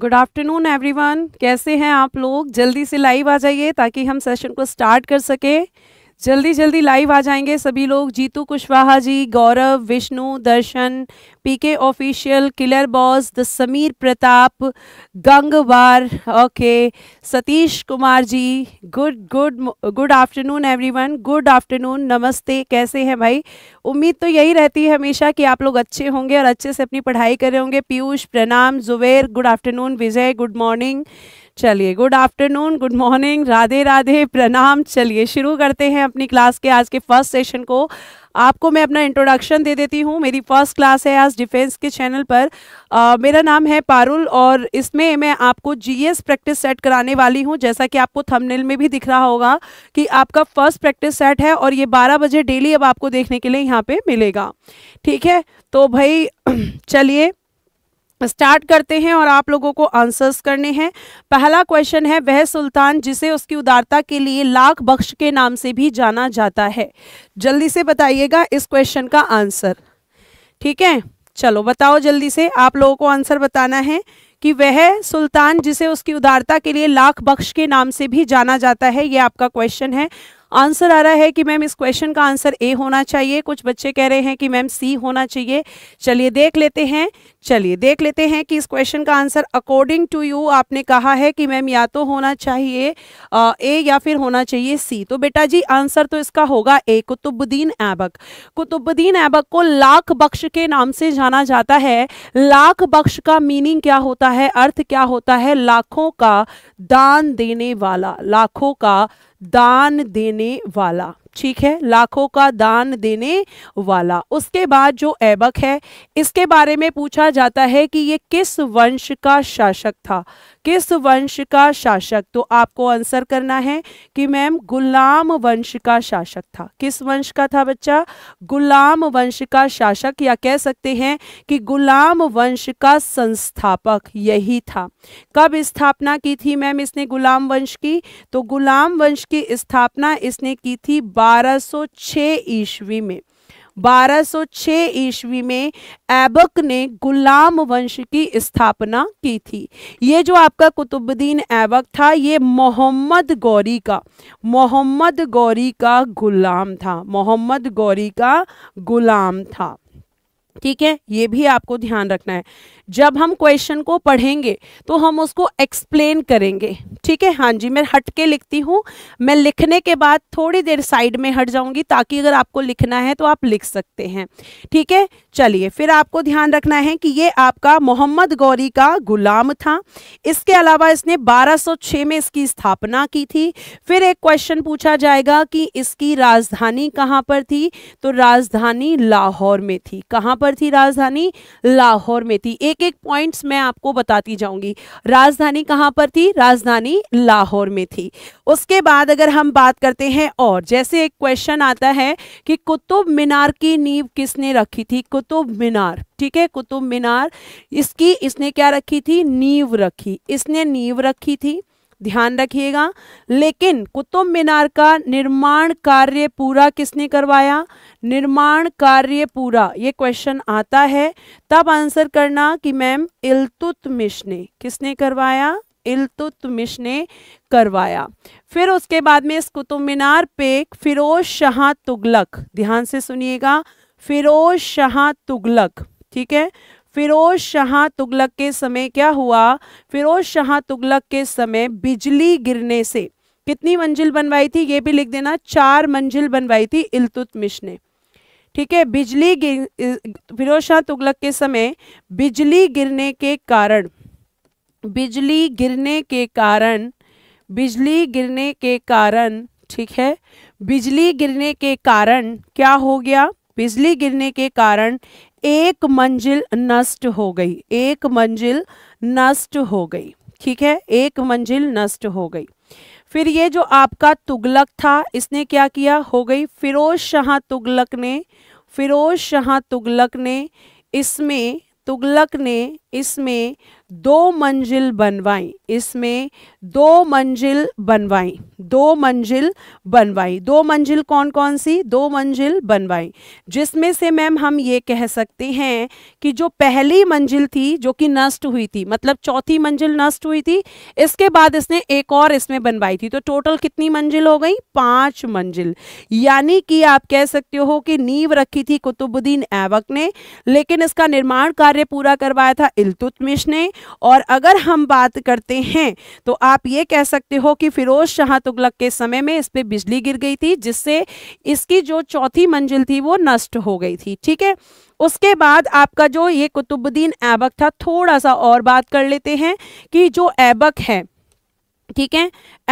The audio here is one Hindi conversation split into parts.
गुड आफ्टरनून एवरीवन कैसे हैं आप लोग जल्दी से लाइव आ जाइए ताकि हम सेशन को स्टार्ट कर सकें जल्दी जल्दी लाइव आ जाएंगे सभी लोग Jitu Kushwaha ji Gaurav Vishnu Darshan PK official killer boss the Sameer Pratap Gangwar okay Satish Kumar ji good good good afternoon everyone good afternoon नमस्ते कैसे हैं भाई उम्मीद तो यही रहती है हमेशा कि आप लोग अच्छे होंगे और अच्छे से अपनी पढ़ाई कर रहे होंगे पीयूष प्रणाम Zuber good afternoon Vijay good morning चलिए good afternoon good morning Radhe Radhe प्रणाम चलिए शुरू करते हैं अपनी क्लास के आज के फर्स्ट सेशन को आपको मैं अपना इंट्रोडक्शन दे देती हूँ मेरी फर्स्ट क्लास है आज डिफेंस के चैनल पर आ, मेरा नाम है पारुल और इसमें मैं आपको जीएस प्रैक्टिस सेट कराने वाली हूँ जैसा कि आपको थंबनेल में भी दिख रहा होगा कि आपका फर्स्ट प्रैक्टिस सेट है और ये 12 बजे डेली अब आपको देखने के लिए यहाँ पे मिलेगा ठीक है तो भाई चलिए स्टार्ट करते हैं और आप लोगों को आंसर्स करने हैं पहला क्वेश्चन है वह सुल्तान जिसे उसकी उदारता के लिए लाख बख्श के नाम से भी जाना जाता है जल्दी से बताइएगा इस क्वेश्चन का आंसर ठीक है चलो बताओ जल्दी से आप लोगों को आंसर बताना है कि वह सुल्तान जिसे उसकी उदारता के लिए लाख बख्श के नाम से भी जाना जाता है ये आपका क्वेश्चन है आंसर आ रहा है कि मैम इस क्वेश्चन का आंसर ए होना चाहिए कुछ बच्चे कह रहे हैं कि मैम सी होना चाहिए चलिए देख लेते हैं चलिए देख लेते हैं कि इस क्वेश्चन का आंसर अकॉर्डिंग टू यू आपने कहा है कि मैम या तो होना चाहिए ए या फिर होना चाहिए सी तो बेटा जी आंसर तो इसका होगा ए कुतुबुद्दीन ऐबक कुतुबुद्दीन ऐबक को लाख बख्श के नाम से जाना जाता है लाख बख्श का मीनिंग क्या होता है अर्थ क्या होता है लाखों का दान देने वाला लाखों का दान देने वाला ठीक है लाखों का दान देने वाला उसके बाद जो ऐबक है इसके बारे में पूछा जाता है कि ये किस वंश का शासक था किस वंश का शासक तो आपको आंसर करना है कि मैम गुलाम वंश का शासक था किस वंश का था बच्चा गुलाम वंश का शासक या कह सकते हैं कि गुलाम वंश का संस्थापक यही था कब स्थापना की थी मैम इसने गुलाम वंश की तो गुलाम वंश की स्थापना इसने की थी 1206 ईस्वी में 1206 ईस्वी में ऐबक ने गुलाम वंश की स्थापना की थी ये जो आपका कुतुबुद्दीन ऐबक था ये मोहम्मद गौरी का मोहम्मद गौरी का गुलाम था मोहम्मद गौरी का गुलाम था ठीक है ये भी आपको ध्यान रखना है जब हम क्वेश्चन को पढ़ेंगे तो हम उसको एक्सप्लेन करेंगे ठीक है हाँ जी मैं हट के लिखती हूँ मैं लिखने के बाद थोड़ी देर साइड में हट जाऊँगी ताकि अगर आपको लिखना है तो आप लिख सकते हैं ठीक है चलिए फिर आपको ध्यान रखना है कि ये आपका मोहम्मद गौरी का गुलाम था इसके अलावा इसने 1206 में इसकी स्थापना की थी फिर एक क्वेश्चन पूछा जाएगा कि इसकी राजधानी कहाँ पर थी तो राजधानी लाहौर में थी कहाँ पर थी राजधानी लाहौर में थी एक एक एक पॉइंट्स मैं आपको बताती जाऊंगी राजधानी कहां पर थी राजधानी लाहौर में थी उसके बाद अगर हम बात करते हैं और जैसे एक क्वेश्चन आता है कि कुतुब मीनार की नींव किसने रखी थी कुतुब मीनार ठीक है कुतुब मीनार इसकी इसने क्या रखी थी नींव रखी इसने नींव रखी थी ध्यान रखिएगा लेकिन कुतुब मीनार का निर्माण कार्य पूरा किसने करवाया निर्माण कार्य पूरा ये क्वेश्चन आता है तब आंसर करना कि मैम इलतुतमिश ने किसने करवाया इलतुतमिश ने करवाया फिर उसके बाद में इस कुतुब मीनार पे फिरोज शाह तुगलक ध्यान से सुनिएगा फिरोज शाह तुगलक ठीक है फिरोज शाह तुगलक के समय क्या हुआ फिरोज शाह तुगलक के समय बिजली गिरने से कितनी मंजिल बनवाई थी ये भी लिख देना चार मंजिल बनवाई थी इल्तुतमिश ने ठीक है बिजली गिर फिरोज शाह तुगलक के समय बिजली गिरने के कारण बिजली गिरने के कारण बिजली गिरने के कारण ठीक है बिजली गिरने के कारण क्या हो गया बिजली गिरने के कारण एक मंजिल नष्ट हो गई एक मंजिल नष्ट हो गई ठीक है एक मंजिल नष्ट हो गई फिर ये जो आपका तुगलक था इसने क्या किया हो गई फिरोज शाह तुगलक ने फिरोज शाह तुगलक ने इसमें तुगलक ने इसमें दो मंजिल बनवाई इसमें दो मंजिल बनवाई दो मंजिल बनवाई दो मंजिल कौन कौन सी दो मंजिल बनवाई जिसमें से मैम हम ये कह सकते हैं कि जो पहली मंजिल थी जो कि नष्ट हुई थी मतलब चौथी मंजिल नष्ट हुई थी इसके बाद इसने एक और इसमें बनवाई थी तो टोटल कितनी मंजिल हो गई पांच मंजिल यानी कि आप कह सकते हो कि नींव रखी थी कुतुबुद्दीन ऐबक ने लेकिन इसका निर्माण कार्य पूरा करवाया था इलतुतमिश ने और अगर हम बात करते हैं तो आप ये कह सकते हो कि फ़िरोज़ शाह तुगलक के समय में इस पर बिजली गिर गई थी जिससे इसकी जो चौथी मंजिल थी वो नष्ट हो गई थी ठीक है उसके बाद आपका जो ये कुतुबुद्दीन ऐबक था थोड़ा सा और बात कर लेते हैं कि जो ऐबक है ठीक है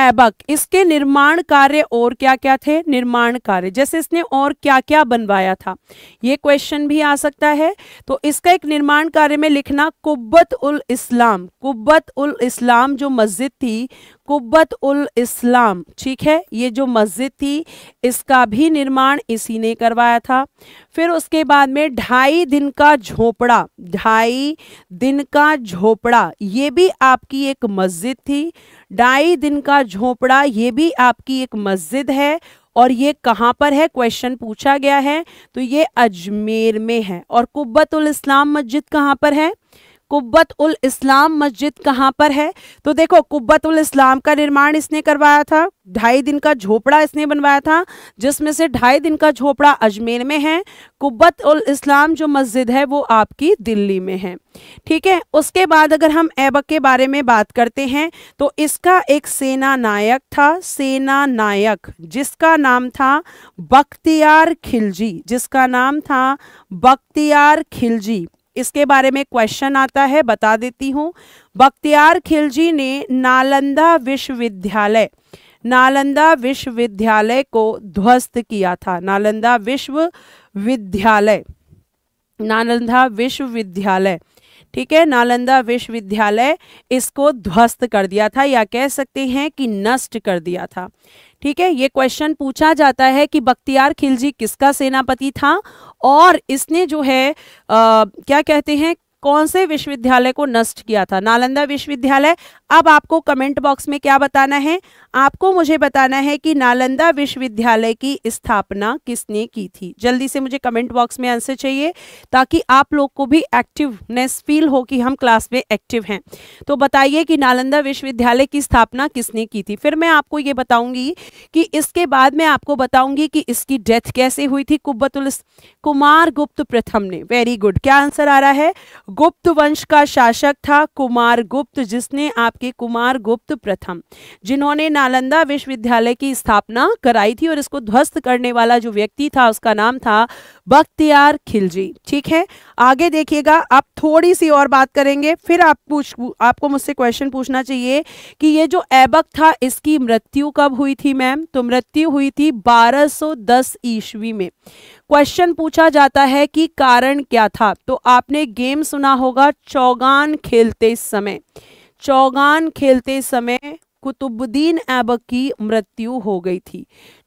एबक इसके निर्माण कार्य और क्या क्या थे निर्माण कार्य जैसे इसने और क्या क्या बनवाया था ये क्वेश्चन भी आ सकता है तो इसका एक निर्माण कार्य में लिखना कुब्बत उल इस्लाम कुब्बत उल इस्लाम जो मस्जिद थी कुब्बत उल इस्लाम ठीक है ये जो मस्जिद थी इसका भी निर्माण इसी ने करवाया था फिर उसके बाद में ढाई दिन का झोपड़ा ढाई दिन का झोपड़ा ये भी आपकी एक मस्जिद थी ढाई दिन का झोपड़ा ये भी आपकी एक मस्जिद है और ये कहाँ पर है क्वेश्चन पूछा गया है तो ये अजमेर में है और कुब्बतुल इस्लाम मस्जिद कहाँ पर है कुब्बत उल इस्लाम मस्जिद कहाँ पर है तो देखो कुब्बत उल इस्लाम का निर्माण इसने करवाया था ढाई दिन का झोपड़ा इसने बनवाया था जिसमें से ढाई दिन का झोपड़ा अजमेर में है कुब्बत उल इस्लाम जो मस्जिद है वो आपकी दिल्ली में है ठीक है उसके बाद अगर हम ऐबक के बारे में बात करते हैं तो इसका एक सेना नायक था सेना नायक जिसका नाम था बख्तियार खिलजी जिसका नाम था बख्तियार खिलजी इसके बारे में क्वेश्चन आता है बता देती हूँ बख्तियार खिलजी ने नालंदा विश्वविद्यालय नालंदा विश्वविद्यालय को ध्वस्त किया था नालंदा विश्वविद्यालय नालंदा विश्वविद्यालय ठीक है नालंदा विश्वविद्यालय इसको ध्वस्त कर दिया था या कह सकते हैं कि नष्ट कर दिया था ठीक है ये क्वेश्चन पूछा जाता है कि बख्तियार खिलजी किसका सेनापति था और इसने जो है आ, क्या कहते हैं कौन से विश्वविद्यालय को नष्ट किया था नालंदा विश्वविद्यालय अब आपको कमेंट बॉक्स में क्या बताना है आपको मुझे बताना है कि नालंदा विश्वविद्यालय की स्थापना किसने की थी जल्दी से मुझे कमेंट बॉक्स में आंसर चाहिए ताकि आप लोग को भी एक्टिवनेस फील हो कि हम क्लास में एक्टिव हैं तो बताइए कि नालंदा विश्वविद्यालय की स्थापना किसने की थी फिर मैं आपको ये बताऊंगी कि इसके बाद मैं आपको बताऊंगी कि इसकी डेथ कैसे हुई थी कुब्बतुल कुमार गुप्त प्रथम ने वेरी गुड क्या आंसर आ रहा है गुप्त वंश का शासक था कुमार गुप्त जिसने आप के कुमार गुप्त प्रथम जिन्होंने नालंदा विश्वविद्यालय की स्थापना कराई थी और इसको ध्वस्त करने वाला जो व्यक्ति था उसका नाम था बख्तियार खिलजी ठीक है आगे देखिएगा आप थोड़ी सी और बात करेंगे फिर आप पूछ आपको मुझसे क्वेश्चन पूछना चाहिए कि ये जो ऐबक था इसकी मृत्यु कब हुई थी मैम तो मृत्यु हुई थी 1210 ईस्वी में क्वेश्चन पूछा जाता है कि कारण क्या था तो आपने गेम सुना होगा चौगान खेलते समय चौगान खेलते समय कुतुबुद्दीन ऐबक की मृत्यु हो गई थी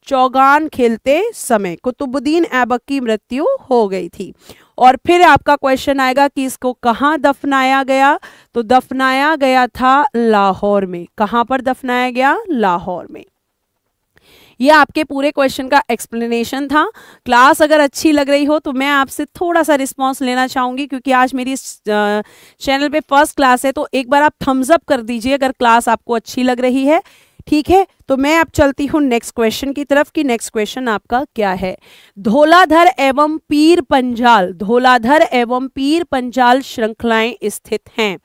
चौगान खेलते समय कुतुबुद्दीन ऐबक की मृत्यु हो गई थी और फिर आपका क्वेश्चन आएगा कि इसको कहाँ दफनाया गया तो दफनाया गया था लाहौर में कहाँ पर दफनाया गया लाहौर में ये आपके पूरे क्वेश्चन का एक्सप्लेनेशन था क्लास अगर अच्छी लग रही हो तो मैं आपसे थोड़ा सा रिस्पॉन्स लेना चाहूँगी क्योंकि आज मेरी चैनल पे फर्स्ट क्लास है तो एक बार आप थम्स अप कर दीजिए अगर क्लास आपको अच्छी लग रही है ठीक है तो मैं अब चलती हूँ नेक्स्ट क्वेश्चन की तरफ कि नेक्स्ट क्वेश्चन आपका क्या है धोलाधर एवं पीर पंजाल धोलाधर एवं पीर पंजाल श्रृंखलाएं स्थित हैं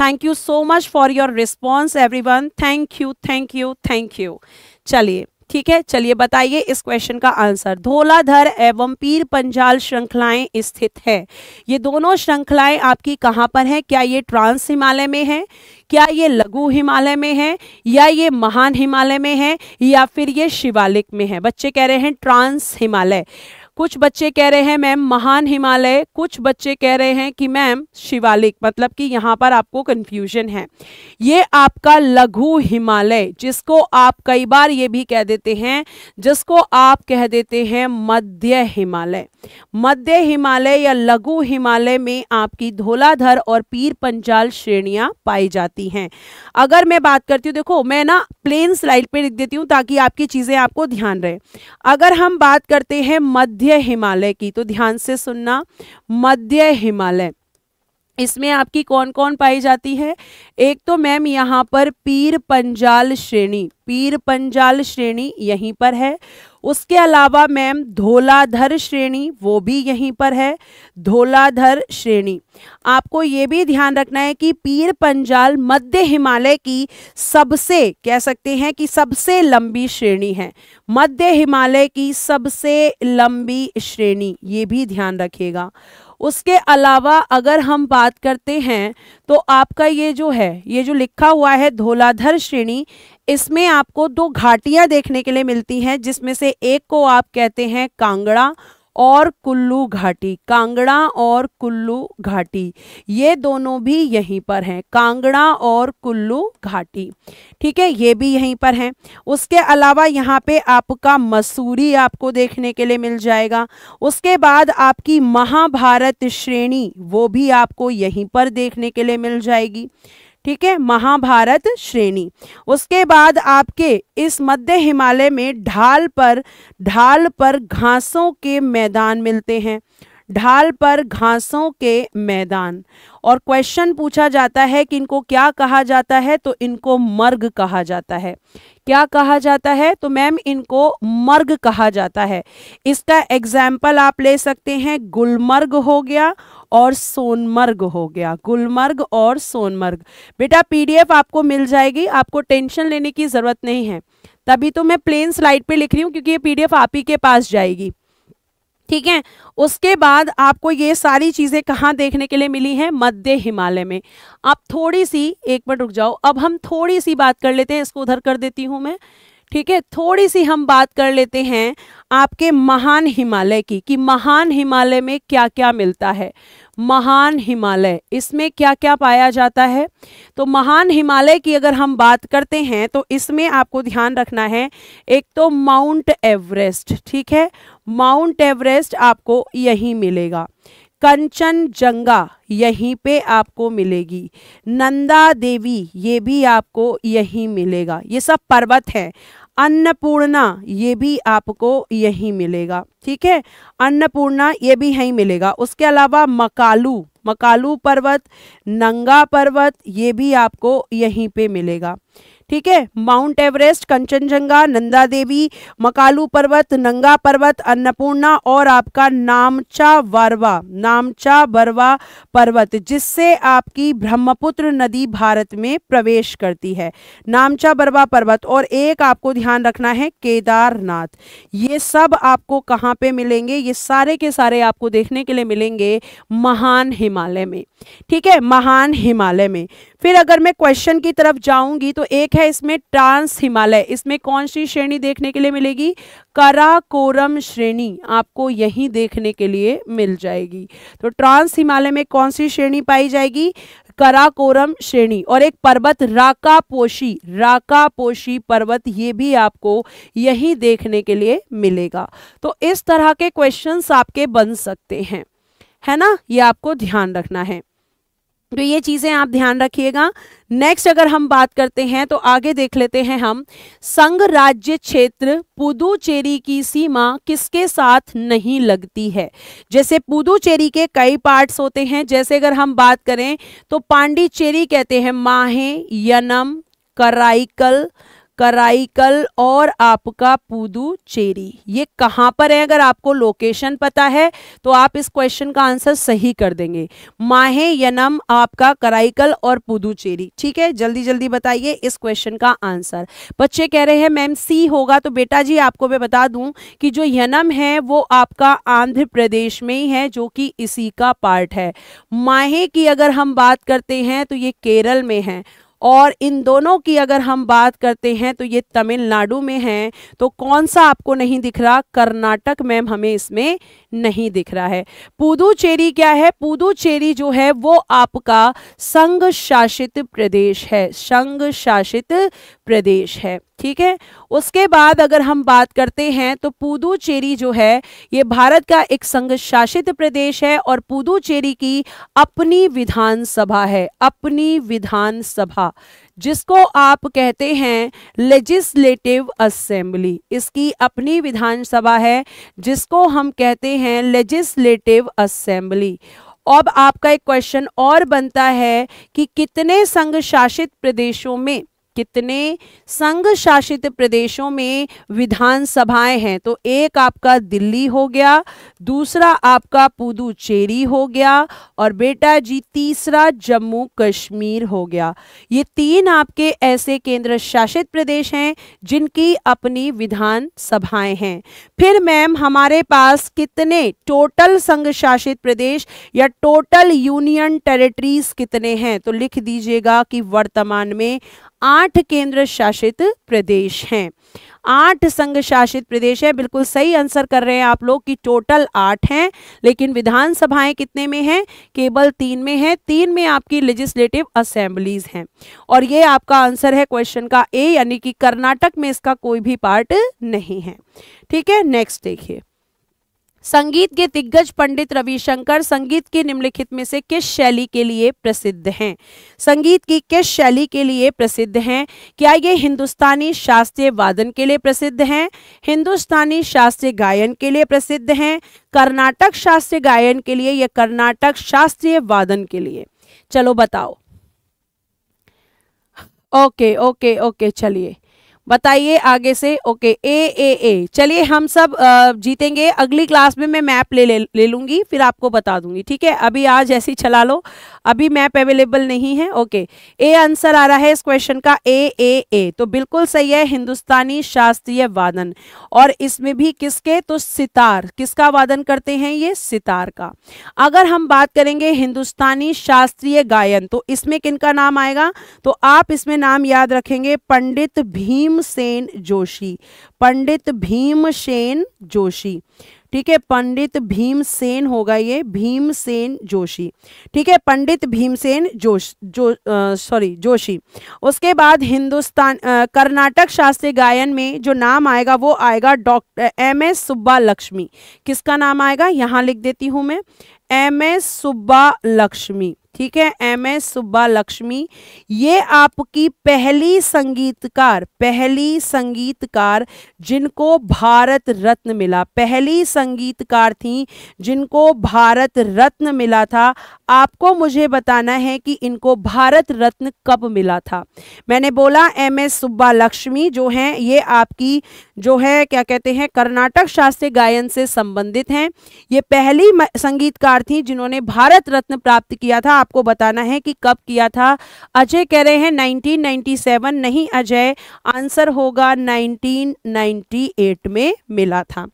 thank you so much for your response everyone thank you thank you thank you चलिए ठीक है चलिए बताइए इस क्वेश्चन का आंसर धोलाधर एवं पीर पंजाल श्रृंखलाएं स्थित है ये दोनों श्रृंखलाएं आपकी कहाँ पर हैं क्या ये ट्रांस हिमालय में है क्या ये लघु हिमालय में है या ये महान हिमालय में है या फिर ये शिवालिक में है बच्चे कह रहे हैं ट्रांस हिमालय कुछ बच्चे कह रहे हैं मैम महान हिमालय कुछ बच्चे कह रहे हैं कि मैम शिवालिक मतलब कि यहाँ पर आपको कन्फ्यूजन है ये आपका लघु हिमालय जिसको आप कई बार ये भी कह देते हैं जिसको आप कह देते हैं मध्य हिमालय मध्य हिमालय या लघु हिमालय में आपकी धोलाधर और पीर पंचाल श्रेणियां पाई जाती हैं अगर मैं बात करती हूँ देखो मैं ना प्लेन स्लाइड पे लिख देती हूँ ताकि आपकी चीज़ें आपको ध्यान रहे अगर हम बात करते हैं मध्य मध्य हिमालय की तो ध्यान से सुनना मध्य हिमालय इसमें आपकी कौन कौन पाई जाती है एक तो मैम यहाँ पर पीर पंजाल श्रेणी पीर पंजाल श्रेणी यहीं पर है उसके अलावा मैम धोलाधर श्रेणी वो भी यहीं पर है धोलाधर श्रेणी आपको ये भी ध्यान रखना है कि पीर पंजाल मध्य हिमालय की सबसे कह सकते हैं कि सबसे लंबी श्रेणी है मध्य हिमालय की सबसे लंबी श्रेणी ये भी ध्यान रखेगा उसके अलावा अगर हम बात करते हैं तो आपका ये जो है ये जो लिखा हुआ है धोलाधर श्रेणी इसमें आपको दो घाटियाँ देखने के लिए मिलती हैं जिसमें से एक को आप कहते हैं कांगड़ा और कुल्लू घाटी कांगड़ा और कुल्लू घाटी ये दोनों भी यहीं पर हैं कांगड़ा और कुल्लू घाटी ठीक है ये भी यहीं पर हैं उसके अलावा यहाँ पे आपका मसूरी आपको देखने के लिए मिल जाएगा उसके बाद आपकी महाभारत श्रेणी वो भी आपको यहीं पर देखने के लिए मिल जाएगी ठीक है महाभारत श्रेणी उसके बाद आपके इस मध्य हिमालय में ढाल पर ढाल पर घासों के मैदान मिलते हैं ढाल पर घासों के मैदान और क्वेश्चन पूछा जाता है कि इनको क्या कहा जाता है तो इनको मर्ग कहा जाता है क्या कहा जाता है तो मैम इनको मर्ग कहा जाता है इसका एग्जाम्पल आप ले सकते हैं गुलमर्ग हो गया और सोनमर्ग हो गया गुलमर्ग और सोनमर्ग बेटा पीडीएफ आपको मिल जाएगी आपको टेंशन लेने की ज़रूरत नहीं है तभी तो मैं प्लेन स्लाइड पे लिख रही हूँ क्योंकि ये पीडीएफ आप ही के पास जाएगी ठीक है उसके बाद आपको ये सारी चीज़ें कहाँ देखने के लिए मिली हैं मध्य हिमालय में आप थोड़ी सी एक मिनट रुक जाओ अब हम थोड़ी सी बात कर लेते हैं इसको उधर कर देती हूँ मैं ठीक है थोड़ी सी हम बात कर लेते हैं आपके महान हिमालय की कि महान हिमालय में क्या क्या मिलता है महान हिमालय इसमें क्या क्या पाया जाता है तो महान हिमालय की अगर हम बात करते हैं तो इसमें आपको ध्यान रखना है एक तो माउंट एवरेस्ट ठीक है माउंट एवरेस्ट आपको यहीं मिलेगा कंचन जंगा यहीं पे आपको मिलेगी नंदा देवी ये भी आपको यहीं मिलेगा ये सब पर्वत हैं अन्नपूर्णा ये भी आपको यही मिलेगा ठीक है अन्नपूर्णा ये भी यहीं मिलेगा उसके अलावा मकालू मकालू पर्वत नंगा पर्वत ये भी आपको यहीं पे मिलेगा ठीक है माउंट एवरेस्ट कंचनजंगा नंदा देवी मकालू पर्वत नंगा पर्वत अन्नपूर्णा और आपका नामचा वरवा नामचा बरवा पर्वत जिससे आपकी ब्रह्मपुत्र नदी भारत में प्रवेश करती है नामचा बरवा पर्वत और एक आपको ध्यान रखना है केदारनाथ ये सब आपको कहाँ पे मिलेंगे ये सारे के सारे आपको देखने के लिए मिलेंगे महान हिमालय में ठीक है महान हिमालय में फिर अगर मैं क्वेश्चन की तरफ जाऊंगी तो एक है इसमें ट्रांस हिमालय इसमें कौन सी श्रेणी देखने के लिए मिलेगी कराकोरम श्रेणी आपको यही देखने के लिए मिल जाएगी तो ट्रांस हिमालय में कौन सी श्रेणी पाई जाएगी कराकोरम श्रेणी और एक पर्वत राकापोशी राकापोशी पर्वत ये भी आपको यही देखने के लिए मिलेगा तो इस तरह के क्वेश्चंस आपके बन सकते हैं है ना ये आपको ध्यान रखना है तो ये चीज़ें आप ध्यान रखिएगा नेक्स्ट अगर हम बात करते हैं तो आगे देख लेते हैं हम संघ राज्य क्षेत्र पुदुचेरी की सीमा किसके साथ नहीं लगती है जैसे पुदुचेरी के कई पार्ट्स होते हैं जैसे अगर हम बात करें तो पांडिचेरी कहते हैं माहे यनम कराइकल कराईकल और आपका पुदुचेरी ये कहाँ पर है अगर आपको लोकेशन पता है तो आप इस क्वेश्चन का आंसर सही कर देंगे माहे यनम आपका कराईकल और पुदुचेरी ठीक है जल्दी जल्दी बताइए इस क्वेश्चन का आंसर बच्चे कह रहे हैं मैम सी होगा तो बेटा जी आपको मैं बता दूं कि जो यनम है वो आपका आंध्र प्रदेश में ही है जो कि इसी का पार्ट है माहे की अगर हम बात करते हैं तो ये केरल में है और इन दोनों की अगर हम बात करते हैं तो ये तमिलनाडु में हैं तो कौन सा आपको नहीं दिख रहा कर्नाटक मैम हमें इसमें नहीं दिख रहा है पुदुचेरी क्या है पुदुचेरी जो है वो आपका संघ शासित प्रदेश है संघ शासित प्रदेश है ठीक है उसके बाद अगर हम बात करते हैं तो पुदुचेरी जो है ये भारत का एक संघ शासित प्रदेश है और पुदुचेरी की अपनी विधानसभा है अपनी विधानसभा जिसको आप कहते हैं लेजिस्लेटिव असेंबली इसकी अपनी विधानसभा है जिसको हम कहते हैं लेजिस्लेटिव असेंबली अब आपका एक क्वेश्चन और बनता है कि कितने संघ शासित प्रदेशों में कितने संघ शासित प्रदेशों में विधानसभाएं हैं तो एक आपका दिल्ली हो गया दूसरा आपका पुदुचेरी हो गया और बेटा जी तीसरा जम्मू कश्मीर हो गया ये तीन आपके ऐसे केंद्र शासित प्रदेश हैं जिनकी अपनी विधानसभाएं हैं फिर मैम हमारे पास कितने टोटल संघ शासित प्रदेश या टोटल यूनियन टेरिटरीज कितने हैं तो लिख दीजिएगा कि वर्तमान में आठ केंद्र शासित प्रदेश हैं आठ संघ शासित प्रदेश है बिल्कुल सही आंसर कर रहे हैं आप लोग कि टोटल आठ हैं लेकिन विधानसभाएं कितने में हैं केवल तीन में हैं तीन में आपकी लेजिस्लेटिव असेंबलीज हैं और ये आपका आंसर है क्वेश्चन का ए यानी कि कर्नाटक में इसका कोई भी पार्ट नहीं है ठीक है नेक्स्ट देखिए संगीत के दिग्गज पंडित रविशंकर संगीत के निम्नलिखित में से किस शैली के लिए प्रसिद्ध हैं संगीत की किस शैली के लिए प्रसिद्ध हैं क्या ये हिंदुस्तानी शास्त्रीय वादन के लिए प्रसिद्ध हैं हिंदुस्तानी शास्त्रीय गायन के लिए प्रसिद्ध हैं कर्नाटक शास्त्रीय गायन के लिए या कर्नाटक शास्त्रीय वादन के लिए चलो बताओ ओके ओके ओके चलिए बताइए आगे से ओके ए ए ए चलिए हम सब जीतेंगे अगली क्लास में मैं मैप ले ले, ले लूँगी फिर आपको बता दूंगी ठीक है अभी आज ऐसे ही चला लो अभी मैप अवेलेबल नहीं है ओके ए आंसर आ रहा है इस क्वेश्चन का ए ए ए तो बिल्कुल सही है हिंदुस्तानी शास्त्रीय वादन और इसमें भी किसके तो सितार किसका वादन करते हैं ये सितार का अगर हम बात करेंगे हिंदुस्तानी शास्त्रीय गायन तो इसमें किन नाम आएगा तो आप इसमें नाम याद रखेंगे पंडित भीम भीमसेन जोशी पंडित भीमसेन जोशी ठीक है पंडित भीमसेन होगा ये भीमसेन जोशी ठीक है पंडित भीमसेन जोश जो सॉरी जोशी उसके बाद हिंदुस्तान कर्नाटक शास्त्रीय गायन में जो नाम आएगा वो आएगा doctor M S Subbulakshmi किसका नाम आएगा यहाँ लिख देती हूँ मैं एम एस सुब्बा लक्ष्मी ठीक है एम एस सुब्बा लक्ष्मी ये आपकी पहली संगीतकार पहली संगीतकार जिनको भारत रत्न मिला पहली संगीतकार थी जिनको भारत रत्न मिला था आपको मुझे बताना है कि इनको भारत रत्न कब मिला था मैंने बोला एम एस सुब्बा लक्ष्मी जो हैं ये आपकी जो है क्या कहते हैं कर्नाटक शास्त्रीय गायन से संबंधित हैं ये पहली संगीतकार थी जिन्होंने भारत रत्न प्राप्त किया था आपको बताना है कि कब किया था अजय कह रहे हैं 1997 नहीं अजय आंसर होगा 1998 में मिला था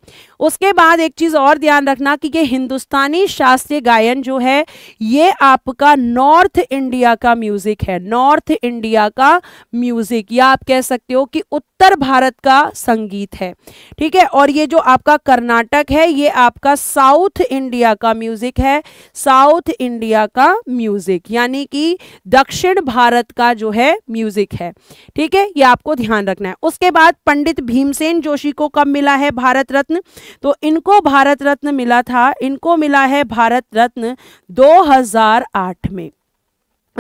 उसके बाद एक चीज़ और ध्यान रखना कि ये हिंदुस्तानी शास्त्रीय गायन जो है ये आपका नॉर्थ इंडिया का म्यूज़िक है नॉर्थ इंडिया का म्यूज़िक या आप कह सकते हो कि उत्तर भारत का संगीत है ठीक है और ये जो आपका कर्नाटक है ये आपका साउथ इंडिया का म्यूज़िक है साउथ इंडिया का म्यूज़िक यानी कि दक्षिण भारत का जो है म्यूज़िक है ठीक है ये आपको ध्यान रखना है उसके बाद पंडित भीमसेन जोशी को कब मिला है भारत रत्न तो इनको भारत रत्न मिला था इनको मिला है भारत रत्न 2008 में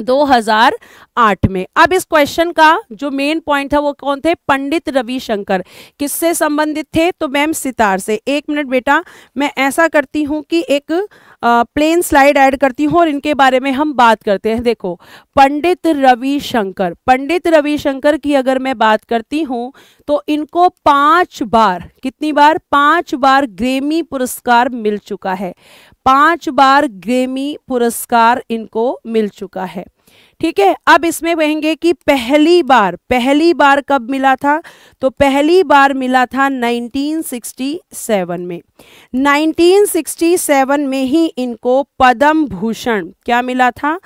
2008 में अब इस क्वेश्चन का जो मेन पॉइंट था वो कौन थे पंडित रविशंकर किससे संबंधित थे तो मैम सितार से एक मिनट बेटा मैं ऐसा करती हूँ कि एक आ, प्लेन स्लाइड ऐड करती हूँ और इनके बारे में हम बात करते हैं देखो पंडित रविशंकर पंडित रविशंकर की अगर मैं बात करती हूँ तो इनको पांच बार कितनी बार पांच बार ग्रेमी पुरस्कार मिल चुका है पांच बार ग्रेमी पुरस्कार इनको मिल चुका है ठीक है अब इसमें कहेंगे कि पहली बार पहली बार कब मिला था तो पहली बार मिला था 1967 में 1967 में ही इनको पद्म भूषण क्या मिला था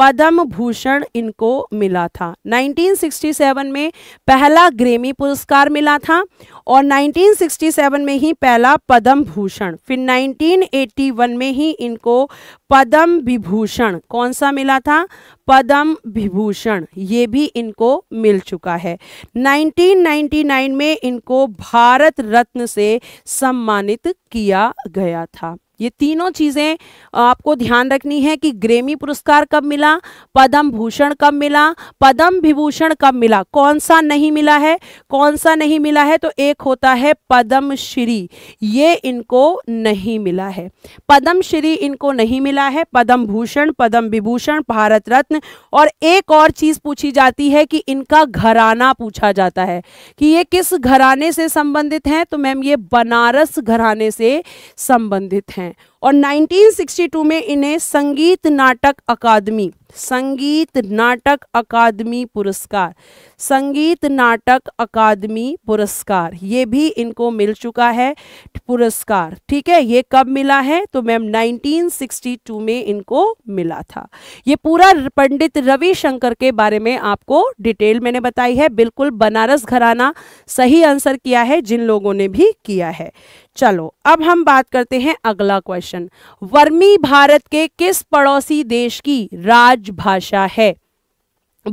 पद्म भूषण इनको मिला था 1967 में पहला ग्रेमी पुरस्कार मिला था और 1967 में ही पहला पद्म भूषण फिर 1981 में ही इनको पद्म विभूषण कौन सा मिला था पद्म विभूषण ये भी इनको मिल चुका है 1999 में इनको भारत रत्न से सम्मानित किया गया था ये तीनों चीज़ें आपको ध्यान रखनी है कि ग्रेमी पुरस्कार कब मिला पद्म भूषण कब मिला पद्म विभूषण कब मिला कौन सा नहीं मिला है कौन सा नहीं मिला है तो एक होता है पद्मश्री ये इनको नहीं मिला है पद्म श्री इनको नहीं मिला है पद्म भूषण पद्म विभूषण भारत रत्न और एक और चीज़ पूछी जाती है कि इनका घराना पूछा जाता है कि ये किस घराने से संबंधित हैं तो मैम ये बनारस घराने से संबंधित हैं हैं और 1962 में इन्हें संगीत नाटक अकादमी संगीत नाटक अकादमी पुरस्कार संगीत नाटक अकादमी पुरस्कार ये भी इनको मिल चुका है पुरस्कार ठीक है ये कब मिला है तो मैम 1962 में इनको मिला था ये पूरा पंडित रविशंकर के बारे में आपको डिटेल मैंने बताई है बिल्कुल बनारस घराना सही आंसर किया है जिन लोगों ने भी किया है चलो अब हम बात करते हैं अगला क्वेश्चन वर्मी भारत के किस पड़ोसी देश की राजभाषा है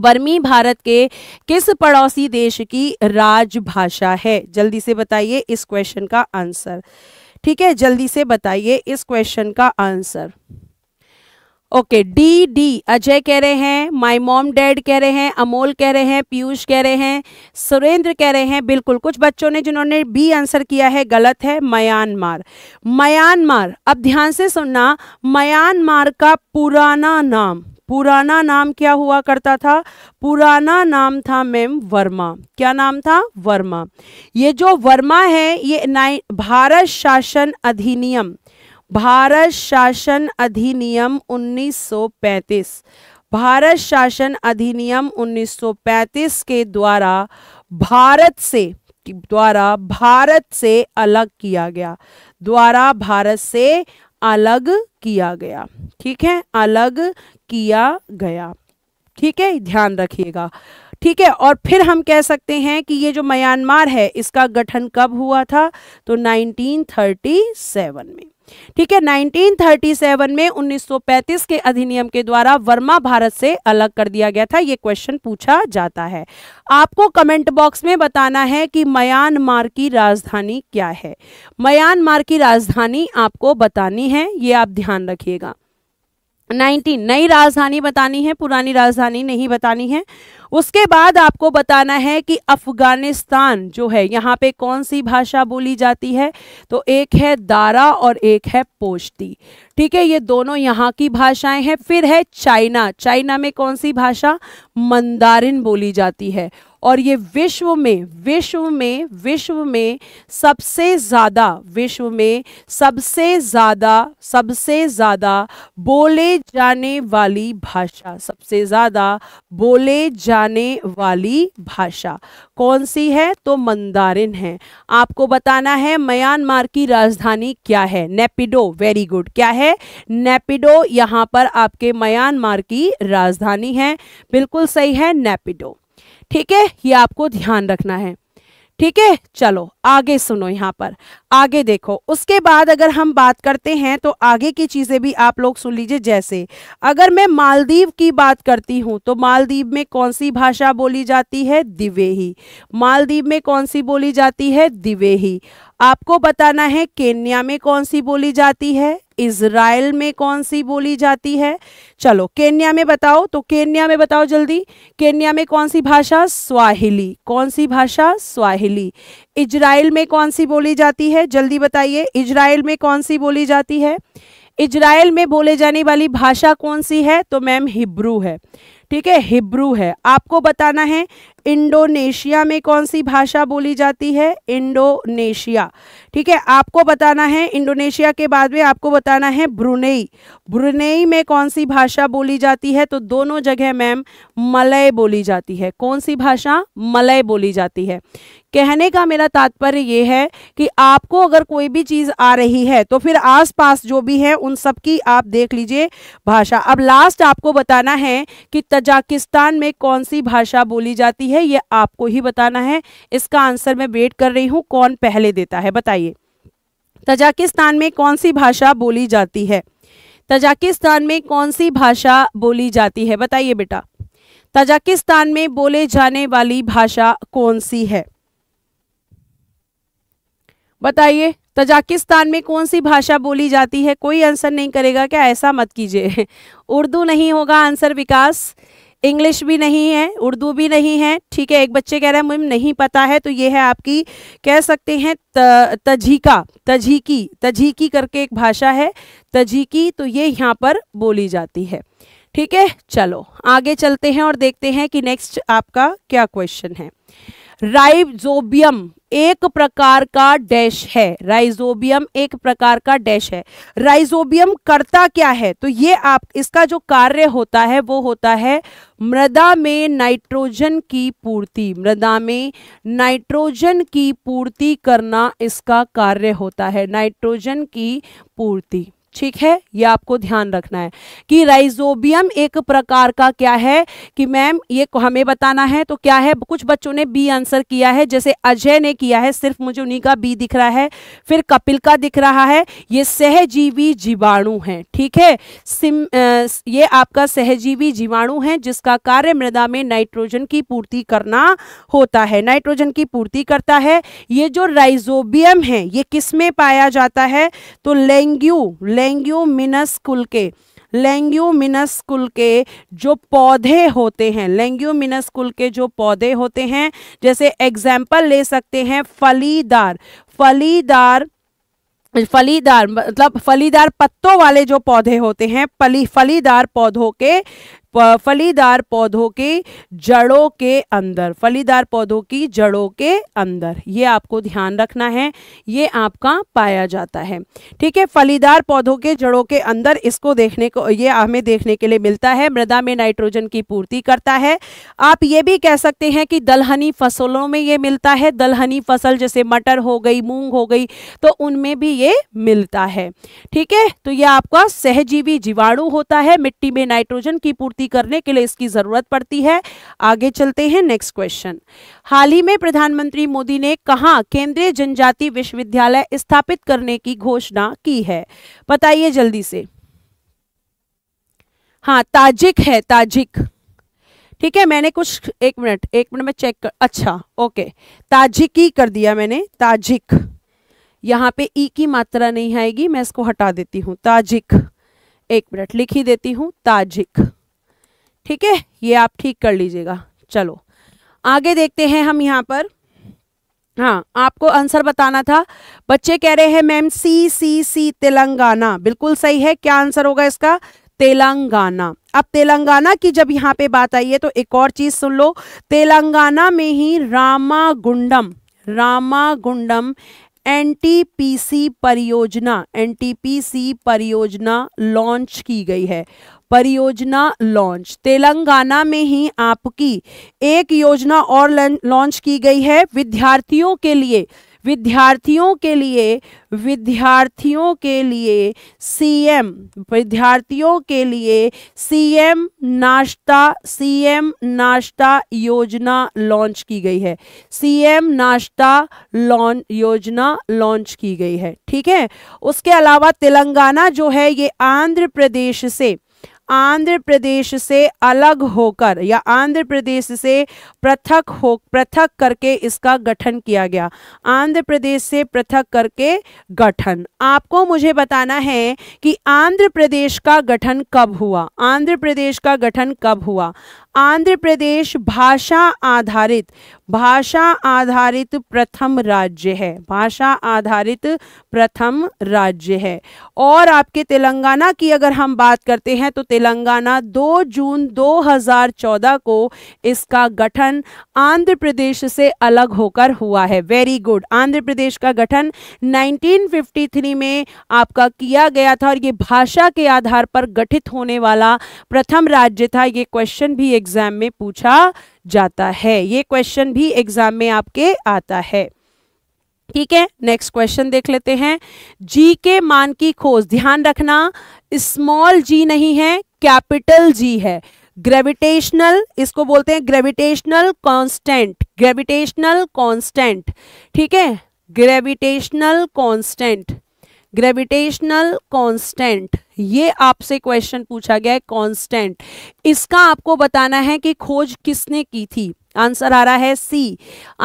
बर्मी भारत के किस पड़ोसी देश की राजभाषा है जल्दी से बताइए इस क्वेश्चन का आंसर ठीक है जल्दी से बताइए इस क्वेश्चन का answer okay D D Ajay कह रहे हैं माई मॉम डैड कह रहे हैं अमोल कह रहे हैं पीयूष कह रहे हैं सुरेंद्र कह रहे हैं बिल्कुल कुछ बच्चों ने जिन्होंने बी आंसर किया है गलत है म्यांमार म्यांमार अब ध्यान से सुनना म्यांमार का पुराना नाम पुराना नाम क्या हुआ करता था पुराना नाम था मैम वर्मा क्या नाम था वर्मा ये जो वर्मा है ये भारत शासन अधिनियम भारत शासन अधिनियम 1935 भारत शासन अधिनियम 1935 के द्वारा भारत से द्वारा भारत से अलग किया गया द्वारा भारत से अलग किया गया ठीक है अलग किया गया ठीक है ध्यान रखिएगा ठीक है और फिर हम कह सकते हैं कि ये जो म्यांमार है इसका गठन कब हुआ था तो 1937 में ठीक है 1937 में 1935 के अधिनियम के द्वारा वर्मा भारत से अलग कर दिया गया था ये क्वेश्चन पूछा जाता है आपको कमेंट बॉक्स में बताना है कि म्यांमार की राजधानी क्या है म्यांमार की राजधानी आपको बतानी है ये आप ध्यान रखिएगा 19 नई राजधानी बतानी है पुरानी राजधानी नहीं बतानी है उसके बाद आपको बताना है कि अफ़गानिस्तान जो है यहाँ पे कौन सी भाषा बोली जाती है तो एक है दारा और एक है पोश्ती ठीक है ये दोनों यहाँ की भाषाएं हैं फिर है चाइना चाइना में कौन सी भाषा मंदारिन बोली जाती है और ये विश्व में विश्व में विश्व में सबसे ज़्यादा विश्व में सबसे ज़्यादा सबसे ज़्यादा बोले जाने वाली भाषा सबसे ज़्यादा बोले जा जाने वाली भाषा कौन सी है तो मंदारिन है आपको बताना है म्यांमार की राजधानी क्या है नेपिडो वेरी गुड क्या है नेपिडो यहाँ पर आपके म्यांमार की राजधानी है बिल्कुल सही है नेपिडो ठीक है ये आपको ध्यान रखना है ठीक है चलो आगे सुनो यहाँ पर आगे देखो उसके बाद अगर हम बात करते हैं तो आगे की चीज़ें भी आप लोग सुन लीजिए जैसे अगर मैं मालदीव की बात करती हूँ तो मालदीव में कौन सी भाषा बोली जाती है दिवेही मालदीव में कौन सी बोली जाती है दिवेही आपको बताना है केन्या में कौन सी बोली जाती है इसराइल में कौन सी बोली जाती है चलो केन्या में बताओ तो केन्या में बताओ जल्दी केन्या में कौन सी भाषा स्वाहिली कौन सी भाषा स्वाहिली इजराइल में कौन सी बोली जाती है जल्दी बताइए इजराइल में कौन सी बोली जाती है इजराइल में बोले जाने वाली भाषा कौन सी है तो मैम हिब्रू है ठीक है हिब्रू है आपको बताना है इंडोनेशिया में कौन सी भाषा बोली जाती है इंडोनेशिया ठीक है आपको बताना है इंडोनेशिया के बाद में आपको बताना है ब्रुनेई ब्रुनेई में कौन सी भाषा बोली जाती है तो दोनों जगह मैम मलय बोली जाती है कौन सी भाषा मलय बोली जाती है कहने का मेरा तात्पर्य यह है कि आपको अगर कोई भी चीज़ आ रही है तो फिर आसपास जो भी है उन सब की आप देख लीजिए भाषा अब लास्ट आपको बताना है कि तजाकिस्तान में कौन सी भाषा बोली जाती है है ये आपको ही बताना है इसका आंसर मैं वेट कर रही हूँ कौन पहले देता है बताइए तजाकिस्तान में कौन सी भाषा बोली जाती है तजाकिस्तान में कौन सी भाषा बोली जाती है बताइए बेटा तजाकिस्तान में बोले जाने वाली भाषा कौन सी है बताइए तजाकिस्तान में कौन सी भाषा बोली जाती है कोई आंसर नहीं करेगा क्या ऐसा मत कीजिए उर्दू नहीं होगा आंसर विकास इंग्लिश भी नहीं है उर्दू भी नहीं है ठीक है एक बच्चे कह रहे हैं मैम नहीं पता है तो ये है आपकी कह सकते हैं तजीका तजीकी तजीकी करके एक भाषा है तजीकी तो ये यहाँ पर बोली जाती है ठीक है चलो आगे चलते हैं और देखते हैं कि नेक्स्ट आपका क्या क्वेश्चन है राइजोबियम एक प्रकार का डैश है राइजोबियम एक प्रकार का डैश है राइजोबियम करता क्या है तो ये आप इसका जो कार्य होता है वो होता है मृदा में नाइट्रोजन की पूर्ति मृदा में नाइट्रोजन की पूर्ति करना इसका कार्य होता है नाइट्रोजन की पूर्ति ठीक है ये आपको ध्यान रखना है कि राइजोबियम एक प्रकार का क्या है कि मैम ये हमें बताना है तो क्या है कुछ बच्चों ने बी आंसर किया है जैसे अजय ने किया है सिर्फ मुझे उन्हीं का बी दिख रहा है फिर कपिल का दिख रहा है ये सहजीवी जीवाणु है ठीक है सिम आ, ये आपका सहजीवी जीवाणु है जिसका कार्य मृदा में नाइट्रोजन की पूर्ति करना होता है नाइट्रोजन की पूर्ति करता है ये जो राइजोबियम है ये किस में पाया जाता है तो लेंग्यू लेंग लेंग्यूमिनस कुल के लेंग्यूमिनस कुल के जो पौधे होते हैं लेंग्यूमिनस कुल के जो पौधे होते हैं जैसे एग्जाम्पल ले सकते हैं फलीदार फलीदार फलीदार मतलब फलीदार पत्तों वाले जो पौधे होते हैं फली फलीदार पौधों के फलीदार पौधों के जड़ों के अंदर फलीदार पौधों की जड़ों के अंदर ये आपको ध्यान रखना है ये आपका पाया जाता है ठीक है फलीदार पौधों के जड़ों के अंदर इसको देखने को ये हमें देखने के लिए मिलता है मृदा में नाइट्रोजन की पूर्ति करता है आप ये भी कह सकते हैं कि दलहनी फसलों में ये मिलता है दलहनी फसल जैसे मटर हो गई मूंग हो गई तो उनमें भी ये मिलता है ठीक है तो यह आपका सहजीवी जीवाणु होता है मिट्टी में नाइट्रोजन की पूर्ति करने के लिए इसकी ज़रूरत पड़ती है आगे चलते हैं नेक्स्ट क्वेश्चन हाल ही में प्रधानमंत्री मोदी ने कहा केंद्रीय जनजाति विश्वविद्यालय स्थापित करने की घोषणा की है बताइए जल्दी से हाँ ताजिक है ताजिक ठीक है मैंने कुछ एक मिनट एक मिनट में चेक कर अच्छा ओके ताजिक ही कर दिया मैंने ताजिक यहाँ पे ई की मात्रा नहीं आएगी मैं इसको हटा देती हूँ ताजिक एक मिनट लिख ही देती हूँ ताजिक ठीक है ये आप ठीक कर लीजिएगा चलो आगे देखते हैं हम यहाँ पर हाँ आपको आंसर बताना था बच्चे कह रहे हैं मैम सी सी सी तेलंगाना बिल्कुल सही है क्या आंसर होगा इसका तेलंगाना अब तेलंगाना की जब यहाँ पे बात आई है तो एक और चीज सुन लो तेलंगाना में ही रामागुंडम रामागुंडम एनटीपीसी परियोजना एनटीपीसी परियोजना लॉन्च की गई है परियोजना लॉन्च तेलंगाना में ही आपकी एक योजना और लॉन्च की गई है विद्यार्थियों के लिए विद्यार्थियों के लिए विद्यार्थियों के लिए सीएम विद्यार्थियों के लिए सीएम नाश्ता सीएम नाश्ता योजना लॉन्च की गई है सीएम नाश्ता लॉन्च योजना लॉन्च की गई है ठीक है उसके अलावा तेलंगाना जो है ये आंध्र प्रदेश से आंध्र प्रदेश से अलग होकर या आंध्र प्रदेश से पृथक हो पृथक करके इसका गठन किया गया आंध्र प्रदेश से पृथक करके गठन आपको मुझे बताना है कि आंध्र प्रदेश का गठन कब हुआ आंध्र प्रदेश का गठन कब हुआ आंध्र प्रदेश भाषा आधारित भाषा आधारित प्रथम राज्य है भाषा आधारित प्रथम राज्य है और आपके तेलंगाना की अगर हम बात करते हैं तो तेलंगाना 2 जून 2014 को इसका गठन आंध्र प्रदेश से अलग होकर हुआ है वेरी गुड आंध्र प्रदेश का गठन 1953 में आपका किया गया था और ये भाषा के आधार पर गठित होने वाला प्रथम राज्य था ये क्वेश्चन भी एग्जाम में पूछा जाता है ये क्वेश्चन भी एग्जाम में आपके आता है ठीक है नेक्स्ट क्वेश्चन देख लेते हैं जी के मान की खोज ध्यान रखना स्मॉल जी नहीं है कैपिटल जी है ग्रेविटेशनल इसको बोलते हैं ग्रेविटेशनल कांस्टेंट ग्रेविटेशनल कांस्टेंट ठीक है ग्रेविटेशनल कांस्टेंट ग्रेविटेशनल कांस्टेंट ये आपसे क्वेश्चन पूछा गया है कांस्टेंट इसका आपको बताना है कि खोज किसने की थी आंसर आ रहा है सी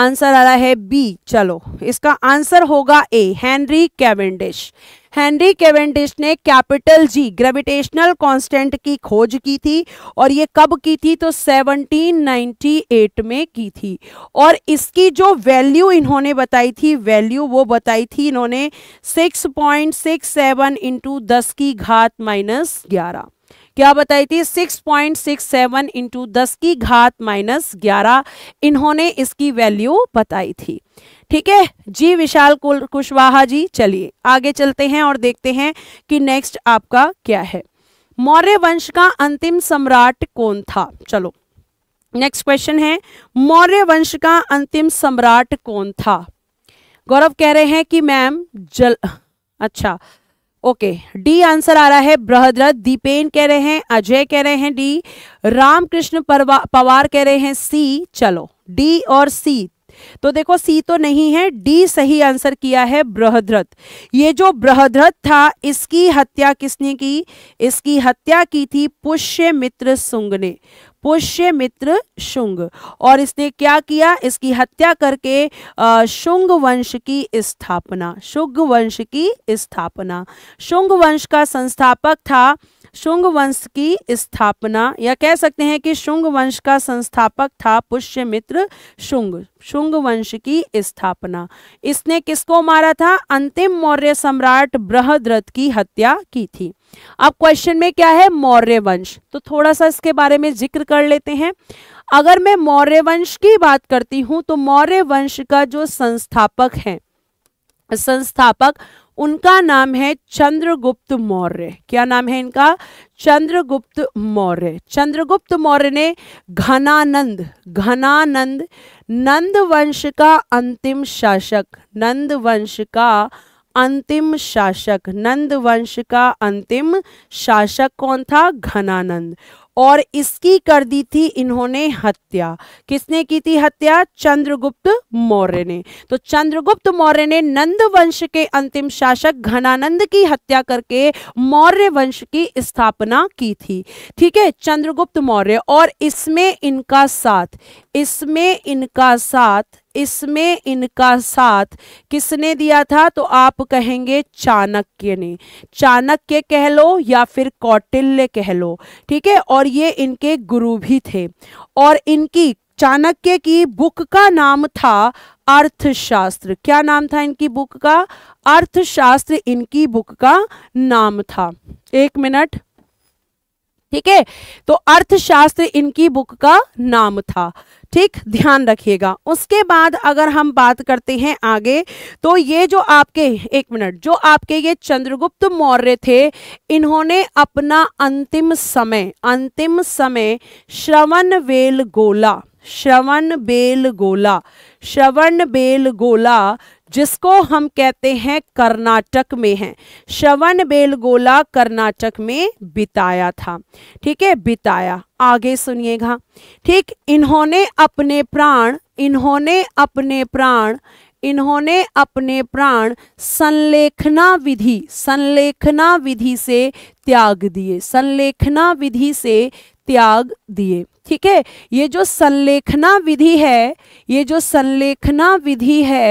आंसर आ रहा है बी चलो इसका आंसर होगा A Henry Cavendish Henry Cavendish ने कैपिटल जी ग्रेविटेशनल कांस्टेंट की खोज की थी और ये कब की थी तो 1798 में की थी और इसकी जो वैल्यू इन्होंने बताई थी वैल्यू वो बताई थी इन्होंने 6.67 पॉइंट सिक्स सेवन इंटू दस की घात माइनस ग्यारह क्या बताई थी 6.67 पॉइंट सिक्स सेवन इंटू दस की घात माइनस ग्यारह इन्होंने इसकी वैल्यू बताई थी ठीक है जी विशाल कुशवाहा जी चलिए आगे चलते हैं और देखते हैं कि नेक्स्ट आपका क्या है मौर्य वंश का अंतिम सम्राट कौन था चलो नेक्स्ट क्वेश्चन है मौर्य वंश का अंतिम सम्राट कौन था गौरव कह रहे हैं कि मैम जल अच्छा ओके डी आंसर आ रहा है बृहद्रथ दीपेन कह रहे हैं अजय कह रहे हैं डी रामकृष्ण पवार कह रहे हैं सी चलो डी और सी तो देखो सी तो नहीं है डी सही आंसर किया है बृहद्रथ ये जो बृहद्रथ था इसकी हत्या किसने की इसकी हत्या की थी पुष्यमित्र सुंग ने पुष्यमित्र शुंग और इसने क्या किया इसकी हत्या करके शुंग वंश की स्थापना शुंग वंश की स्थापना शुंग वंश का संस्थापक था शुंग वंश की स्थापना या कह सकते हैं कि शुंग वंश का संस्थापक था पुष्यमित्र शुंग शुंग वंश की स्थापना इसने किसको मारा था अंतिम मौर्य सम्राट बृहद्रथ की हत्या की थी अब क्वेश्चन में क्या है मौर्य वंश तो थोड़ा सा इसके बारे में जिक्र कर लेते हैं अगर मैं मौर्य वंश की बात करती हूं तो मौर्य वंश का जो संस्थापक है संस्थापक उनका नाम है चंद्रगुप्त मौर्य क्या नाम है इनका चंद्रगुप्त मौर्य चंद्रगुप्त मौर्य ने घनानंद घनानंद नंद वंश का अंतिम शासक नंद वंश का अंतिम शासक नंद वंश का अंतिम शासक कौन था घनानंद और इसकी कर दी थी इन्होंने हत्या किसने की थी हत्या चंद्रगुप्त मौर्य ने तो चंद्रगुप्त मौर्य ने नंद वंश के अंतिम शासक घनानंद की हत्या करके मौर्य वंश की स्थापना की थी ठीक है चंद्रगुप्त मौर्य और इसमें इनका साथ इसमें इनका साथ इसमें इनका साथ किसने दिया था तो आप कहेंगे चाणक्य ने चाणक्य कह लो या फिर कौटिल्य कह लो ठीक है और ये इनके गुरु भी थे और इनकी चाणक्य की बुक का नाम था अर्थशास्त्र क्या नाम था इनकी बुक का अर्थशास्त्र इनकी बुक का नाम था एक मिनट ठीक है तो अर्थशास्त्र इनकी बुक का नाम था ठीक ध्यान रखिएगा उसके बाद अगर हम बात करते हैं आगे तो ये जो आपके एक मिनट जो आपके ये चंद्रगुप्त मौर्य थे इन्होंने अपना अंतिम समय अंतिम समय श्रवण वेल गोला श्रवण बेल गोला श्रवण बेल गोला जिसको हम कहते हैं कर्नाटक में है श्रवण बेलगोला कर्नाटक में बिताया था ठीक है बिताया आगे सुनिएगा ठीक इन्होंने अपने प्राण इन्होंने अपने प्राण इन्होंने अपने प्राण संलेखना विधि संलेखना विधि से त्याग दिए संलेखना विधि से त्याग दिए ठीक है ये जो संलेखना विधि है ये जो संलेखना विधि है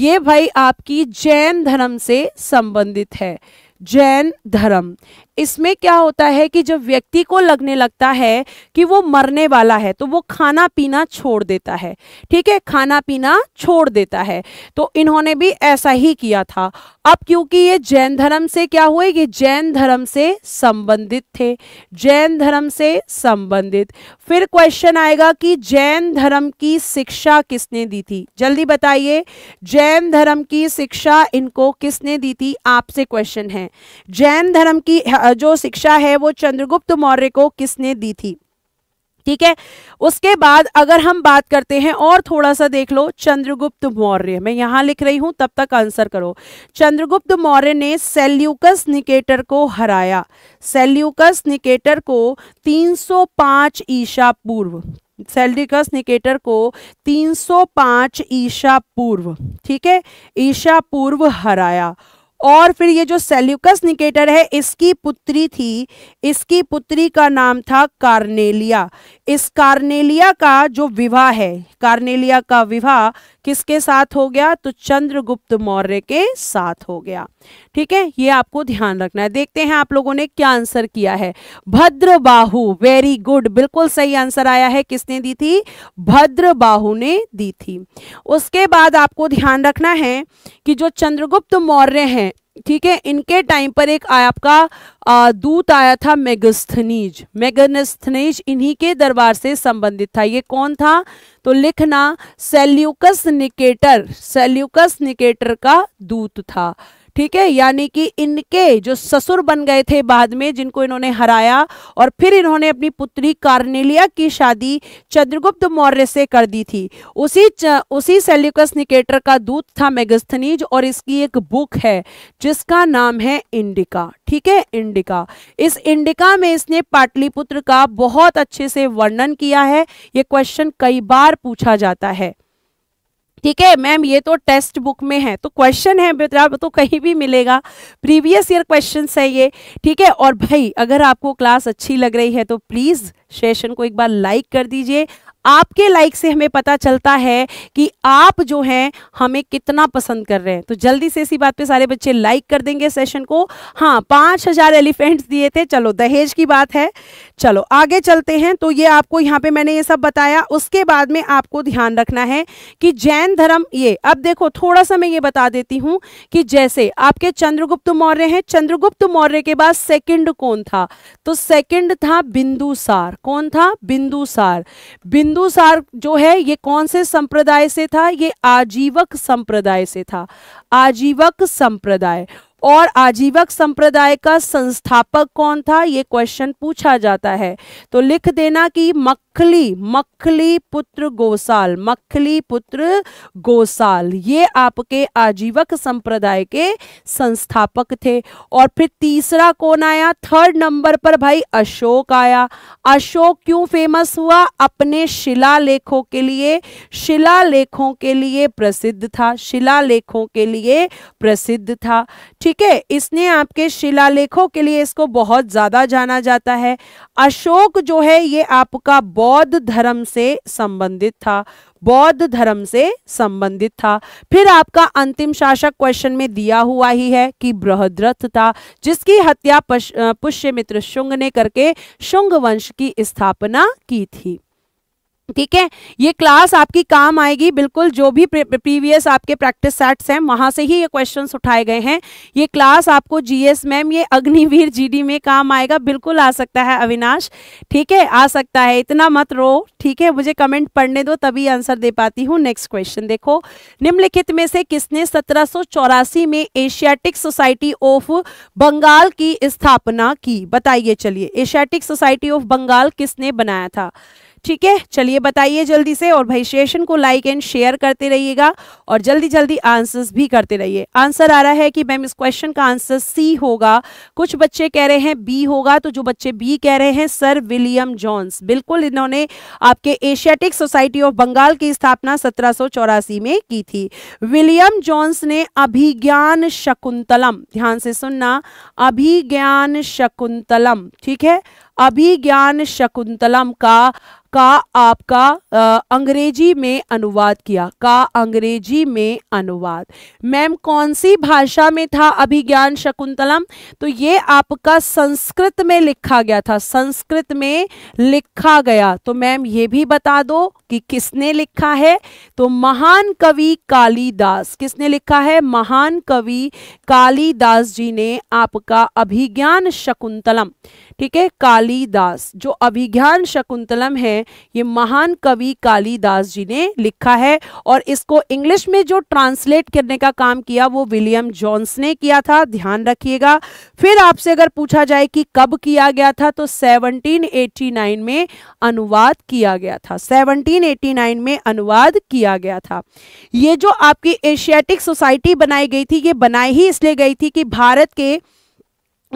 ये भाई आपकी जैन धर्म से संबंधित है जैन धर्म इसमें क्या होता है कि जब व्यक्ति को लगने लगता है कि वो मरने वाला है तो वो खाना पीना छोड़ देता है ठीक है खाना पीना छोड़ देता है तो इन्होंने भी ऐसा ही किया था अब क्योंकि ये जैन धर्म से क्या हुए ये जैन धर्म से संबंधित थे जैन धर्म से संबंधित फिर क्वेश्चन आएगा कि जैन धर्म की शिक्षा किसने दी थी जल्दी बताइए जैन धर्म की शिक्षा इनको किसने दी थी आपसे क्वेश्चन है जैन धर्म की जो शिक्षा है वो चंद्रगुप्त मौर्य को किसने दी थी ठीक है उसके बाद अगर हम बात करते हैं और थोड़ा सा देख लो चंद्रगुप्त मौर्य मैं यहां लिख रही हूं तब तक आंसर करो चंद्रगुप्त मौर्य ने सेल्यूकस निकेटर को हराया सेल्यूकस निकेटर को 305 ईसा पूर्व सेल्यूकस निकेटर को 305 ईसा पूर्व ठीक है ईसा पूर्व हराया और फिर ये जो सेल्यूकस निकेटर है इसकी पुत्री थी इसकी पुत्री का नाम था कार्नेलिया इस कार्नेलिया का जो विवाह है कार्नेलिया का विवाह किसके साथ हो गया तो चंद्रगुप्त मौर्य के साथ हो गया ठीक है ये आपको ध्यान रखना है देखते हैं आप लोगों ने क्या आंसर किया है भद्रबाहु वेरी गुड बिल्कुल सही आंसर आया है किसने दी थी भद्रबाहु ने दी थी उसके बाद आपको ध्यान रखना है कि जो चंद्रगुप्त मौर्य हैं ठीक है इनके टाइम पर एक आपका दूत आया था मेगस्थनीज मेगनस्थनीज इन्हीं के दरबार से संबंधित था ये कौन था तो लिखना सेल्यूकस निकेटर सेल्यूकस निकेटर का दूत था ठीक है यानी कि इनके जो ससुर बन गए थे बाद में जिनको इन्होंने हराया और फिर इन्होंने अपनी पुत्री कार्नेलिया की शादी चंद्रगुप्त मौर्य से कर दी थी उसी उसी सेल्यूकस निकेटर का दूत था मेगस्थनीज और इसकी एक बुक है जिसका नाम है इंडिका ठीक है इंडिका इस इंडिका में इसने पाटलिपुत्र का बहुत अच्छे से वर्णन किया है ये क्वेश्चन कई बार पूछा जाता है ठीक है मैम ये तो टेक्स्ट बुक में है तो क्वेश्चन है बेटा तो कहीं भी मिलेगा प्रीवियस ईयर क्वेश्चन है ये ठीक है और भाई अगर आपको क्लास अच्छी लग रही है तो प्लीज़ सेशन को एक बार लाइक कर दीजिए आपके लाइक से हमें पता चलता है कि आप जो हैं हमें कितना पसंद कर रहे हैं तो जल्दी से इसी बात पे सारे बच्चे लाइक कर देंगे सेशन को हाँ पाँच हज़ार एलिफेंट्स दिए थे चलो दहेज की बात है चलो आगे चलते हैं तो ये आपको यहाँ पे मैंने ये सब बताया उसके बाद में आपको ध्यान रखना है कि जैन धर्म ये अब देखो थोड़ा सा मैं ये बता देती हूँ कि जैसे आपके चंद्रगुप्त मौर्य हैं चंद्रगुप्त मौर्य के बाद सेकेंड कौन था तो सेकेंड था बिंदुसार कौन था बिंदुसार बिंदु सार जो है ये कौन से संप्रदाय से था ये आजीवक संप्रदाय से था आजीवक संप्रदाय और आजीवक संप्रदाय का संस्थापक कौन था ये क्वेश्चन पूछा जाता है तो लिख देना कि मखली मखली पुत्र गोसाल मखली पुत्र गोसाल ये आपके आजीवक संप्रदाय के संस्थापक थे और फिर तीसरा कौन आया थर्ड नंबर पर भाई अशोक आया अशोक क्यों फेमस हुआ अपने शिलालेखों के लिए शिलालेखों के लिए प्रसिद्ध था शिलालेखों के लिए प्रसिद्ध था ठीक ठीक है इसने आपके शिलालेखों के लिए इसको बहुत ज़्यादा जाना जाता है अशोक जो है ये आपका बौद्ध धर्म से संबंधित था बौद्ध धर्म से संबंधित था फिर आपका अंतिम शासक क्वेश्चन में दिया हुआ ही है कि बृहद्रथ था जिसकी हत्या पुष्यमित्र शुंग ने करके शुंग वंश की स्थापना की थी ठीक है ये क्लास आपकी काम आएगी बिल्कुल जो भी प्रीवियस आपके प्रैक्टिस सेट्स हैं वहाँ से ही ये क्वेश्चंस उठाए गए हैं ये क्लास आपको जीएस मैम ये अग्निवीर जीडी में काम आएगा बिल्कुल आ सकता है अविनाश ठीक है आ सकता है इतना मत रो ठीक है मुझे कमेंट पढ़ने दो तभी आंसर दे पाती हूँ नेक्स्ट क्वेश्चन देखो निम्नलिखित में से किसने सत्रह में एशियाटिक सोसाइटी ऑफ बंगाल की स्थापना की बताइए चलिए एशियाटिक सोसाइटी ऑफ बंगाल किसने बनाया था ठीक है चलिए बताइए जल्दी से और भाई सेशन को लाइक एंड शेयर करते रहिएगा और जल्दी जल्दी आंसर्स भी करते रहिए आंसर आ रहा है कि मैम इस क्वेश्चन का आंसर सी होगा कुछ बच्चे कह रहे हैं बी होगा तो जो बच्चे बी कह रहे हैं सर विलियम जॉन्स बिल्कुल इन्होंने आपके एशियाटिक सोसाइटी ऑफ बंगाल की स्थापना सत्रह में की थी विलियम जॉन्स ने अभिज्ञान शकुंतलम ध्यान से सुनना अभिज्ञान शकुंतलम ठीक है अभिज्ञान शकुंतलम का का आपका अंग्रेजी में अनुवाद किया का अंग्रेजी में अनुवाद मैम कौन सी भाषा में था अभिज्ञान शकुंतलम तो ये आपका संस्कृत में लिखा गया था संस्कृत में लिखा गया तो मैम ये भी बता दो कि किसने लिखा है तो महान कवि कालीदास किसने लिखा है महान कवि कालीदास जी ने आपका अभिज्ञान शकुंतलम ठीक है कालीदास जो अभिज्ञान शकुंतलम है ये महान कवि कालीदास जी ने लिखा है और इसको इंग्लिश में जो ट्रांसलेट करने का काम किया वो विलियम जॉन्स ने किया था ध्यान रखिएगा फिर आपसे अगर पूछा जाए कि कब किया गया था तो 1789 में अनुवाद किया गया था सेवनटीन 1889 में अनुवाद किया गया था ये जो आपकी एशियाटिक सोसाइटी बनाई गई थी ये बनाई ही इसलिए गई थी कि भारत के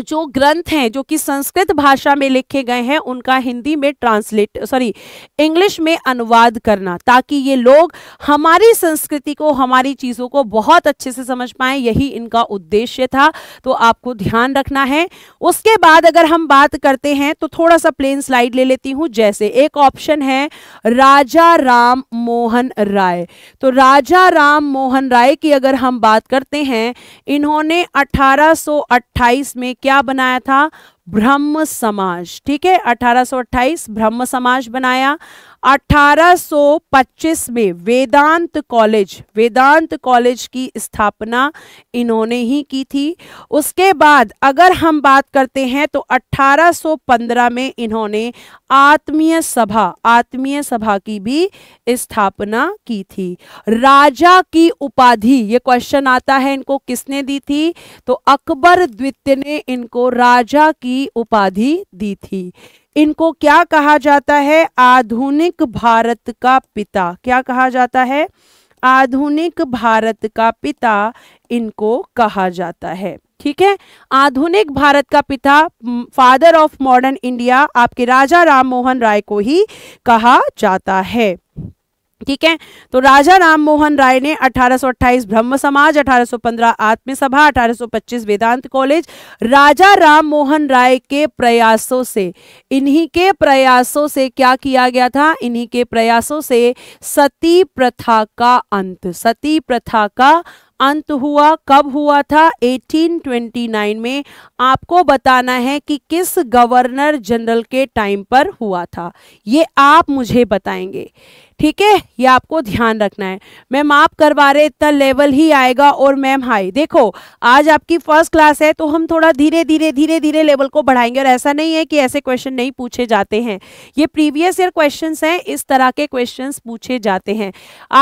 जो ग्रंथ हैं जो कि संस्कृत भाषा में लिखे गए हैं उनका हिंदी में ट्रांसलेट सॉरी इंग्लिश में अनुवाद करना ताकि ये लोग हमारी संस्कृति को हमारी चीज़ों को बहुत अच्छे से समझ पाएँ यही इनका उद्देश्य था तो आपको ध्यान रखना है उसके बाद अगर हम बात करते हैं तो थोड़ा सा प्लेन स्लाइड ले लेती हूँ जैसे एक ऑप्शन है राजा राम मोहन राय तो राजा राम मोहन राय की अगर हम बात करते हैं इन्होंने अठारह में क्या बनाया था ब्रह्म समाज ठीक है 1828 ब्रह्म समाज बनाया 1825 में वेदांत कॉलेज वेदांत कॉलेज की स्थापना इन्होंने ही की थी उसके बाद अगर हम बात करते हैं तो 1815 में इन्होंने आत्मीय सभा आत्मीय सभा की भी स्थापना की थी राजा की उपाधि ये क्वेश्चन आता है इनको किसने दी थी तो अकबर द्वितीय ने इनको राजा की उपाधि दी थी इनको क्या कहा जाता है आधुनिक भारत का पिता क्या कहा जाता है आधुनिक भारत का पिता इनको कहा जाता है ठीक है आधुनिक भारत का पिता फादर ऑफ मॉडर्न इंडिया आपके राजा राम मोहन राय को ही कहा जाता है ठीक है तो राजा राम मोहन राय ने 1828 ब्रह्म समाज 1815 आत्म सभा 1825 वेदांत कॉलेज राजा राम मोहन राय के प्रयासों से इन्हीं के प्रयासों से क्या किया गया था इन्हीं के प्रयासों से सती प्रथा का अंत सती प्रथा का अंत हुआ कब हुआ था 1829 में आपको बताना है कि किस गवर्नर जनरल के टाइम पर हुआ था ये आप मुझे बताएंगे ठीक है ये आपको ध्यान रखना है मैम आप करवा रहे इतना लेवल ही आएगा और मैम हाई देखो आज आपकी फर्स्ट क्लास है तो हम थोड़ा धीरे धीरे धीरे धीरे लेवल को बढ़ाएंगे और ऐसा नहीं है कि ऐसे क्वेश्चन नहीं पूछे जाते हैं ये प्रीवियस ईयर क्वेश्चन हैं इस तरह के क्वेश्चन पूछे जाते हैं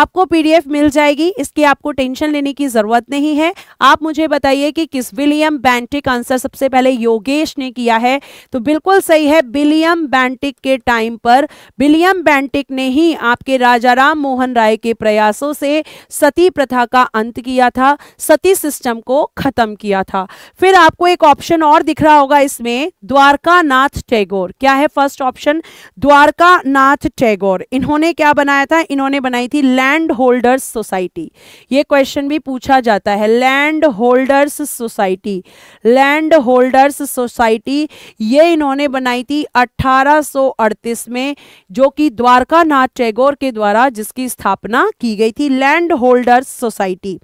आपको पी मिल जाएगी इसकी आपको टेंशन लेने की ज़रूरत नहीं है आप मुझे बताइए कि किस विलियम बैंटिक आंसर सबसे पहले योगेश ने किया है तो बिल्कुल सही है विलियम बैंटिक के टाइम पर विलियम बैंटिक ने ही आप के राजा राम मोहन राय के प्रयासों से सती प्रथा का अंत किया था सती सिस्टम को खत्म किया था फिर आपको एक ऑप्शन और दिख रहा होगा इसमें द्वारका नाथ टैगोर क्या है फर्स्ट ऑप्शन द्वारका नाथ टैगोर इन्होंने क्या बनाया था इन्होंने बनाई थी लैंड होल्डर्स सोसाइटी ये क्वेश्चन भी पूछा जाता है land holders society land holders society ये इन्होंने बनाई थी 1838 में जो कि द्वारका नाथ टैगोर लाहौर के द्वारा जिसकी स्थापना की गई थी land holders society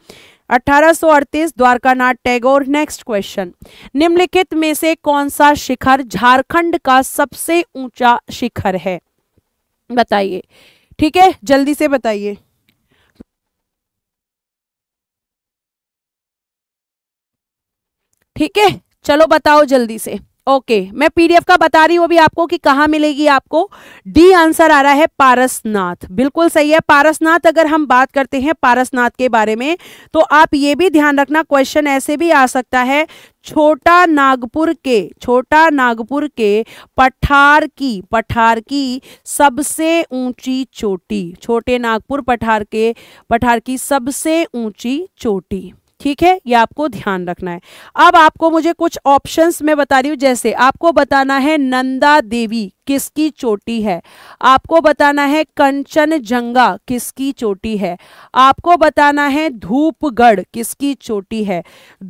1838 Dwarkanath Tagore next question निम्नलिखित में से कौन सा शिखर झारखंड का सबसे ऊंचा शिखर है बताइए ठीक है जल्दी से बताइए ठीक है चलो बताओ जल्दी से ओके मैं पीडीएफ का बता रही हूँ अभी आपको कि कहाँ मिलेगी आपको डी आंसर आ रहा है पारसनाथ बिल्कुल सही है पारसनाथ अगर हम बात करते हैं पारसनाथ के बारे में तो आप ये भी ध्यान रखना क्वेश्चन ऐसे भी आ सकता है छोटा नागपुर के छोटा नागपुर के पठार की पठार की सबसे ऊंची चोटी छोटे नागपुर पठार के पठार की सबसे ऊंची चोटी ठीक है ये आपको ध्यान रखना है अब आपको मुझे कुछ ऑप्शंस मैं बता रही हूँ जैसे आपको बताना है नंदा देवी किसकी चोटी है आपको बताना है कंचन जंगा किसकी चोटी है आपको बताना है धूपगढ़ किसकी चोटी है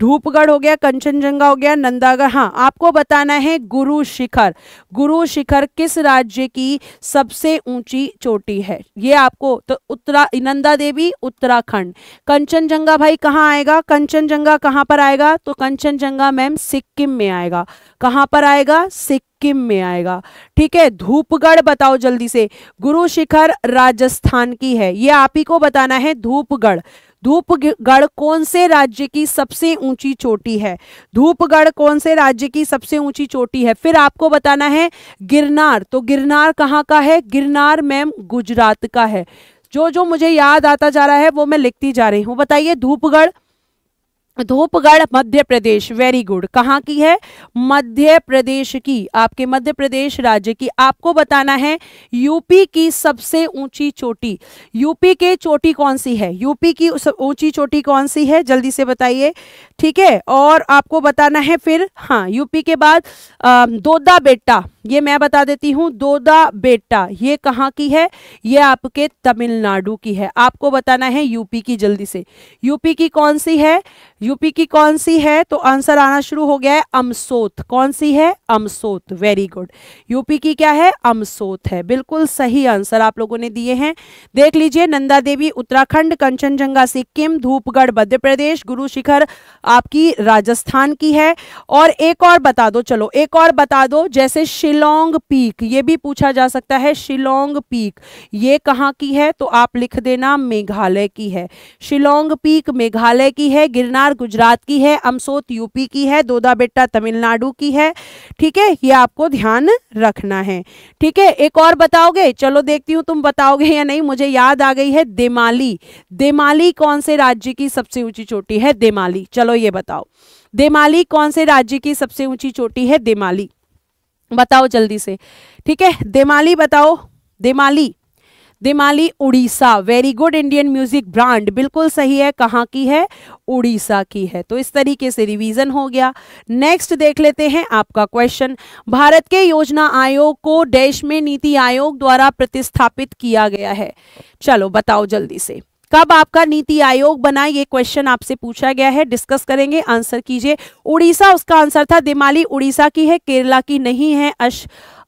धूपगढ़ हो गया कंचनजंगा हो गया नंदागढ़ हाँ आपको बताना है गुरु शिखर गुरु शिखर किस राज्य की सबसे ऊंची चोटी है ये आपको तो उत्तरा नंदा देवी उत्तराखंड कंचनजंगा भाई कहाँ आएगा आएगा कंचनजंगा कहाँ पर आएगा तो कंचनजंगा मैम सिक्किम में आएगा कहाँ पर आएगा सिक्किम में आएगा ठीक है धूपगढ़ बताओ जल्दी से गुरु शिखर राजस्थान की है ये आप ही को बताना है धूपगढ़ धूपगढ़ कौन से राज्य की सबसे ऊंची चोटी है धूपगढ़ कौन से राज्य की सबसे ऊंची चोटी है फिर आपको बताना है गिरनार तो गिरनार कहाँ का है गिरनार मैम गुजरात का है जो जो मुझे याद आता जा रहा है वो मैं लिखती जा रही हूँ बताइए धूपगढ़ धूपगढ़ मध्य प्रदेश वेरी गुड कहाँ की है मध्य प्रदेश की आपके मध्य प्रदेश राज्य की आपको बताना है यूपी की सबसे ऊंची चोटी यूपी के चोटी कौन सी है यूपी की ऊंची चोटी कौन सी है जल्दी से बताइए ठीक है और आपको बताना है फिर हाँ यूपी के बाद दोदा बेटा ये मैं बता देती हूँ दोदा बेटा ये कहाँ की है ये आपके तमिलनाडु की है आपको बताना है यूपी की जल्दी से यूपी की कौन सी है यूपी की कौन सी है तो आंसर आना शुरू हो गया है अमसोत कौन सी है अमसोत वेरी गुड यूपी की क्या है अमसोत है बिल्कुल सही आंसर आप लोगों ने दिए हैं देख लीजिए नंदा देवी उत्तराखंड कंचनजंगा सिक्किम धूपगढ़ मध्य प्रदेश गुरु शिखर आपकी राजस्थान की है और एक और बता दो चलो एक और बता दो जैसे शिलोंग पीक ये भी पूछा जा सकता है शिलोंग पीक ये कहाँ की है तो आप लिख देना मेघालय की है शिलोंग पीक मेघालय की है गिरनार गुजरात की है अमसोत यूपी की है दोदा बेटा तमिलनाडु की है ठीक है ये आपको ध्यान रखना है ठीक है एक और बताओगे चलो देखती हूँ तुम बताओगे या नहीं मुझे याद आ गई है देमाली देमाली कौन से राज्य की सबसे ऊंची चोटी है देमाली चलो ये बताओ देमाली कौन से राज्य की सबसे ऊंची चोटी है देमाली बताओ जल्दी से ठीक है देमाली बताओ Demali Dimali Orissa very good Indian music brand बिल्कुल सही है कहाँ की है उड़ीसा की है तो इस तरीके से रिवीजन हो गया नेक्स्ट देख लेते हैं आपका क्वेश्चन भारत के योजना आयोग को देश में नीति आयोग द्वारा प्रतिस्थापित किया गया है चलो बताओ जल्दी से कब आपका नीति आयोग बना ये क्वेश्चन आपसे पूछा गया है डिस्कस करेंगे आंसर कीजिए उड़ीसा उसका आंसर था दिमाली उड़ीसा की है केरला की नहीं है अश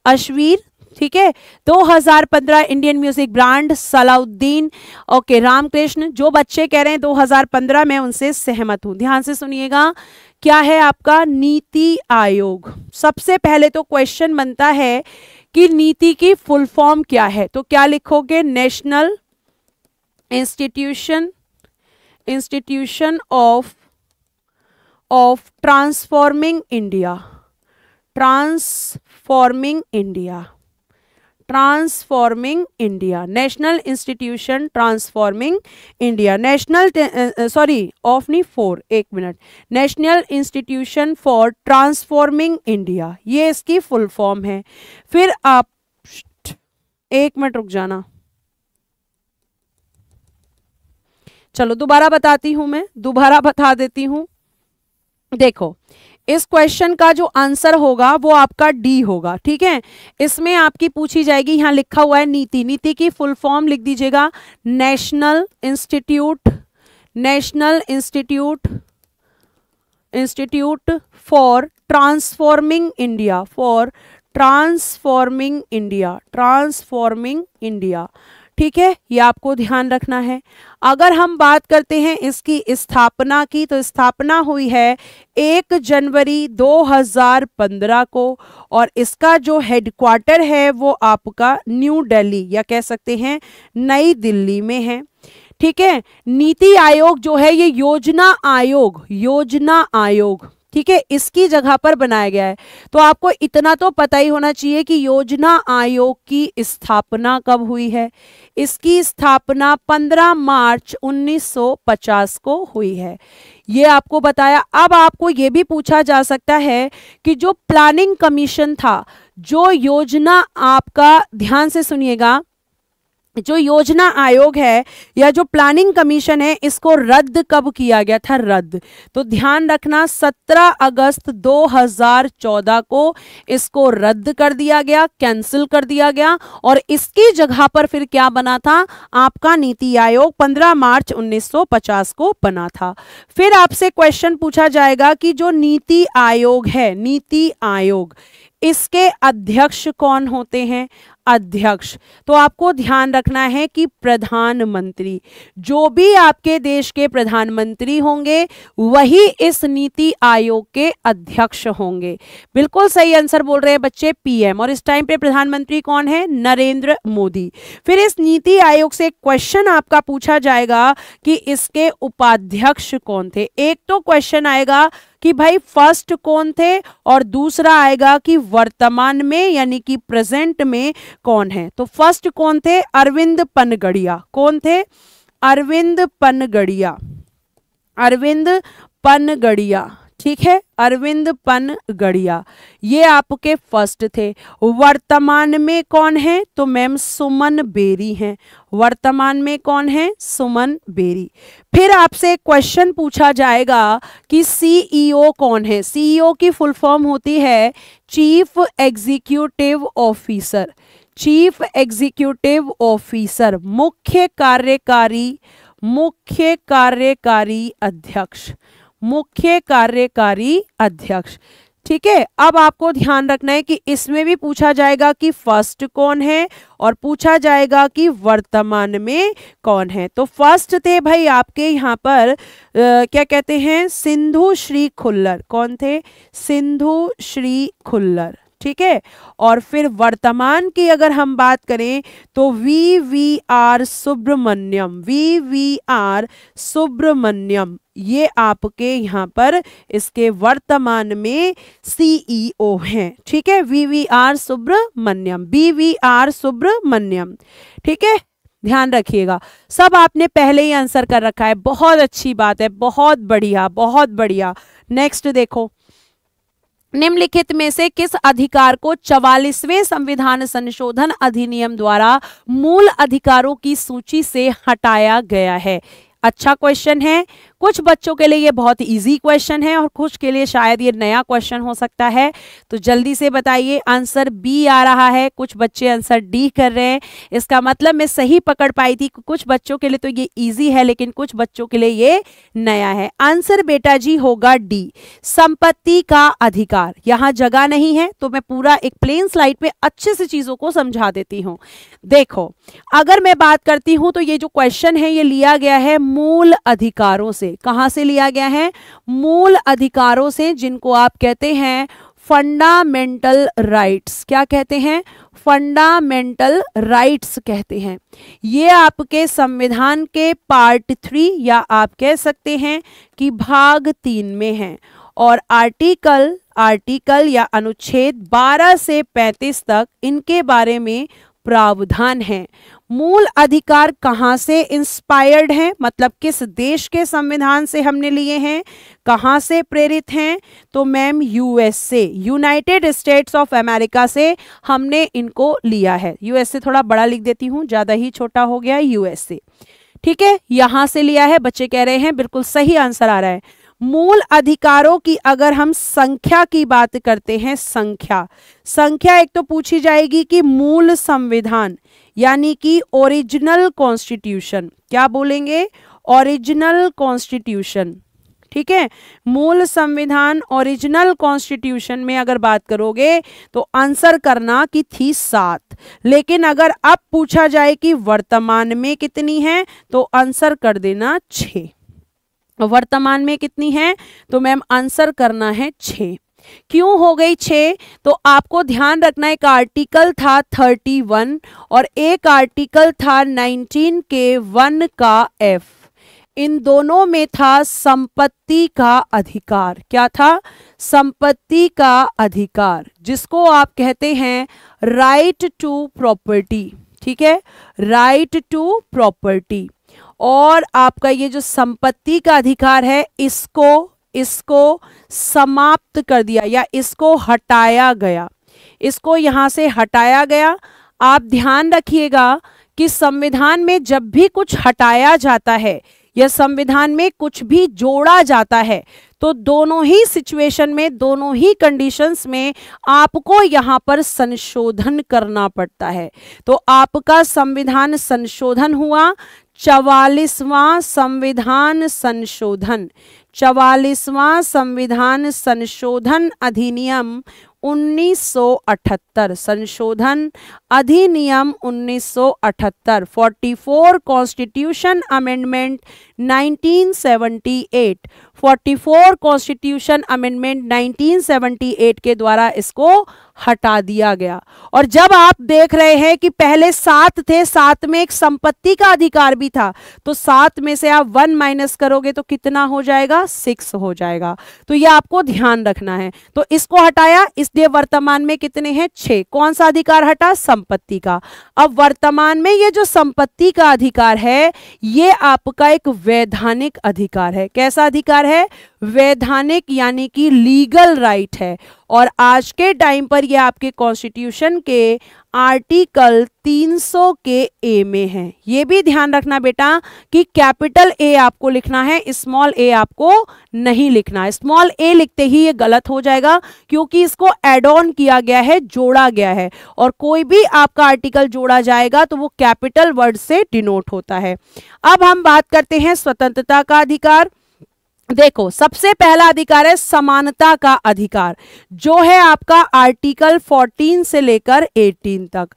अश्वीर ठीक है 2015 Indian music brand Salauddin okay Ramakrishna जो बच्चे कह रहे हैं 2015 में उनसे सहमत हूं ध्यान से सुनिएगा क्या है आपका नीति आयोग सबसे पहले तो क्वेश्चन बनता है कि नीति की फुल फॉर्म क्या है तो क्या लिखोगे national institution institution of of transforming India transforming India transforming India national institution transforming India national sorry नी फोर एक minute national institution for transforming India ये इसकी फुल फॉर्म है फिर आप एक मिनट रुक जाना चलो दोबारा बताती हूँ मैं दोबारा बता देती हूँ देखो इस क्वेश्चन का जो आंसर होगा वो आपका डी होगा ठीक है इसमें आपकी पूछी जाएगी यहाँ लिखा हुआ है नीति नीति की फुल फॉर्म लिख दीजिएगा national institute national institute institute for transforming India for transforming India transforming India ठीक है ये आपको ध्यान रखना है अगर हम बात करते हैं इसकी स्थापना की तो स्थापना हुई है एक जनवरी 2015 को और इसका जो हेडक्वार्टर है वो आपका न्यू दिल्ली या कह सकते हैं नई दिल्ली में है ठीक है नीति आयोग जो है ये योजना आयोग योजना आयोग ठीक है इसकी जगह पर बनाया गया है तो आपको इतना तो पता ही होना चाहिए कि योजना आयोग की स्थापना कब हुई है इसकी स्थापना 15 मार्च 1950 को हुई है ये आपको बताया अब आपको ये भी पूछा जा सकता है कि जो प्लानिंग कमीशन था जो योजना आपका ध्यान से सुनिएगा जो योजना आयोग है या जो प्लानिंग कमीशन है इसको रद्द कब किया गया था रद्द तो ध्यान रखना 17 अगस्त 2014 को इसको रद्द कर दिया गया कैंसिल कर दिया गया और इसकी जगह पर फिर क्या बना था आपका नीति आयोग 15 मार्च 1950 को बना था फिर आपसे क्वेश्चन पूछा जाएगा कि जो नीति आयोग है नीति आयोग इसके अध्यक्ष कौन होते हैं अध्यक्ष तो आपको ध्यान रखना है कि प्रधानमंत्री जो भी आपके देश के प्रधानमंत्री होंगे वही इस नीति आयोग के अध्यक्ष होंगे बिल्कुल सही आंसर बोल रहे हैं बच्चे पीएम और इस टाइम पे प्रधानमंत्री कौन है नरेंद्र मोदी फिर इस नीति आयोग से क्वेश्चन आपका पूछा जाएगा कि इसके उपाध्यक्ष कौन थे एक तो क्वेश्चन आएगा कि भाई फर्स्ट कौन थे और दूसरा आएगा कि वर्तमान में यानी कि प्रेजेंट में कौन है तो फर्स्ट कौन थे अरविंद पनगड़िया कौन थे अरविंद पनगड़िया अरविंद पनगड़िया ठीक है अरविंद पन गड़िया ये आपके फर्स्ट थे वर्तमान में कौन है तो मैम सुमन बेरी हैं वर्तमान में कौन है सुमन बेरी फिर आपसे क्वेश्चन पूछा जाएगा कि सीईओ e कौन है सीईओ e की फुल फॉर्म होती है chief executive officer chief executive officer मुख्य कार्यकारी मुख्य कार्यकारी अध्यक्ष मुख्य कार्यकारी अध्यक्ष ठीक है अब आपको ध्यान रखना है कि इसमें भी पूछा जाएगा कि फर्स्ट कौन है और पूछा जाएगा कि वर्तमान में कौन है तो फर्स्ट थे भाई आपके यहाँ पर आ, क्या कहते हैं सिंधु श्री खुल्लर कौन थे सिंधु श्री खुल्लर ठीक है और फिर वर्तमान की अगर हम बात करें तो V V R Subramanyam V V R Subramanyam ये आपके यहाँ पर इसके वर्तमान में सीईओ e हैं ठीक है V V R Subramanyam B V R Subramanyam ठीक है ध्यान रखिएगा सब आपने पहले ही आंसर कर रखा है बहुत अच्छी बात है बहुत बढ़िया बहुत बढ़िया नेक्स्ट देखो निम्नलिखित में से किस अधिकार को चवालीसवें संविधान संशोधन अधिनियम द्वारा मूल अधिकारों की सूची से हटाया गया है अच्छा क्वेश्चन है कुछ बच्चों के लिए ये बहुत इजी क्वेश्चन है और कुछ के लिए शायद ये नया क्वेश्चन हो सकता है तो जल्दी से बताइए आंसर बी आ रहा है कुछ बच्चे आंसर डी कर रहे हैं इसका मतलब मैं सही पकड़ पाई थी कुछ बच्चों के लिए तो ये इजी है लेकिन कुछ बच्चों के लिए ये नया है आंसर बेटा जी होगा डी संपत्ति का अधिकार यहाँ जगह नहीं है तो मैं पूरा एक प्लेन स्लाइड में अच्छे से चीजों को समझा देती हूँ देखो अगर मैं बात करती हूँ तो ये जो क्वेश्चन है ये लिया गया है मूल अधिकारों से कहां से लिया गया है मूल अधिकारों से जिनको आप कहते हैं फंडामेंटल राइट्स क्या कहते हैं फंडामेंटल राइट्स कहते हैं ये आपके संविधान के पार्ट थ्री या आप कह सकते हैं कि भाग तीन में है और आर्टिकल आर्टिकल या अनुच्छेद 12 से 35 तक इनके बारे में प्रावधान है मूल अधिकार कहाँ से इंस्पायर्ड हैं मतलब किस देश के संविधान से हमने लिए हैं कहाँ से प्रेरित हैं तो ma'am USA United States of America से हमने इनको लिया है यूएसए थोड़ा बड़ा लिख देती हूँ ज़्यादा ही छोटा हो गया यूएसए ठीक है यहाँ से लिया है बच्चे कह रहे हैं बिल्कुल सही आंसर आ रहा है मूल अधिकारों की अगर हम संख्या की बात करते हैं संख्या संख्या एक तो पूछी जाएगी कि मूल संविधान यानी कि ओरिजिनल कॉन्स्टिट्यूशन क्या बोलेंगे ओरिजिनल कॉन्स्टिट्यूशन ठीक है मूल संविधान ओरिजिनल कॉन्स्टिट्यूशन में अगर बात करोगे तो आंसर करना कि थी सात लेकिन अगर अब पूछा जाए कि वर्तमान में कितनी है तो आंसर कर देना छ वर्तमान में कितनी है तो मैम आंसर करना है छः क्यों हो गई छः तो आपको ध्यान रखना एक आर्टिकल था थर्टी वन और एक आर्टिकल था नाइनटीन के वन का एफ इन दोनों में था संपत्ति का अधिकार क्या था संपत्ति का अधिकार जिसको आप कहते हैं राइट टू प्रॉपर्टी ठीक है राइट टू प्रॉपर्टी और आपका ये जो संपत्ति का अधिकार है इसको इसको समाप्त कर दिया या इसको हटाया गया इसको यहाँ से हटाया गया आप ध्यान रखिएगा कि संविधान में जब भी कुछ हटाया जाता है या संविधान में कुछ भी जोड़ा जाता है तो दोनों ही सिचुएशन में दोनों ही कंडीशंस में आपको यहाँ पर संशोधन करना पड़ता है तो आपका संविधान संशोधन हुआ चवालीसवां संविधान संशोधन चवालीसवां संविधान संशोधन अधिनियम 1978 संशोधन अधिनियम 1978 44 कॉन्स्टिट्यूशन अमेंडमेंट 1978 44 कॉन्स्टिट्यूशन अमेंडमेंट 1978 के द्वारा इसको हटा दिया गया और जब आप देख रहे हैं कि पहले सात थे सात में एक संपत्ति का अधिकार भी था तो सात में से आप वन माइनस करोगे तो कितना हो जाएगा सिक्स हो जाएगा तो ये आपको ध्यान रखना है तो इसको हटाया इसलिए वर्तमान में कितने हैं छ कौन सा अधिकार हटा संपत्ति का अब वर्तमान में ये जो संपत्ति का अधिकार है ये आपका एक वैधानिक अधिकार है कैसा अधिकार है वैधानिक यानी कि लीगल राइट है और आज के टाइम पर यह आपके कॉन्स्टिट्यूशन के आर्टिकल 300 के ए में है ये भी ध्यान रखना बेटा कि कैपिटल ए आपको लिखना है स्मॉल ए आपको नहीं लिखना स्मॉल ए लिखते ही ये गलत हो जाएगा क्योंकि इसको एड ऑन किया गया है जोड़ा गया है और कोई भी आपका आर्टिकल जोड़ा जाएगा तो वो कैपिटल वर्ड से डिनोट होता है अब हम बात करते हैं स्वतंत्रता का अधिकार देखो सबसे पहला अधिकार है समानता का अधिकार जो है आपका आर्टिकल 14 से लेकर 18 तक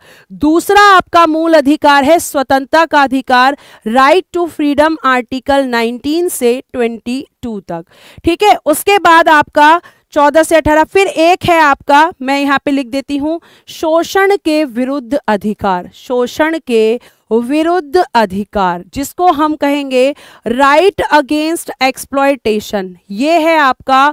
दूसरा आपका मूल अधिकार है स्वतंत्रता का अधिकार राइट टू फ्रीडम आर्टिकल 19 से 22 तक ठीक है उसके बाद आपका चौदह से अठारह फिर एक है आपका मैं यहाँ पे लिख देती हूँ शोषण के विरुद्ध अधिकार शोषण के विरुद्ध अधिकार जिसको हम कहेंगे राइट अगेंस्ट एक्सप्लॉयटेशन ये है आपका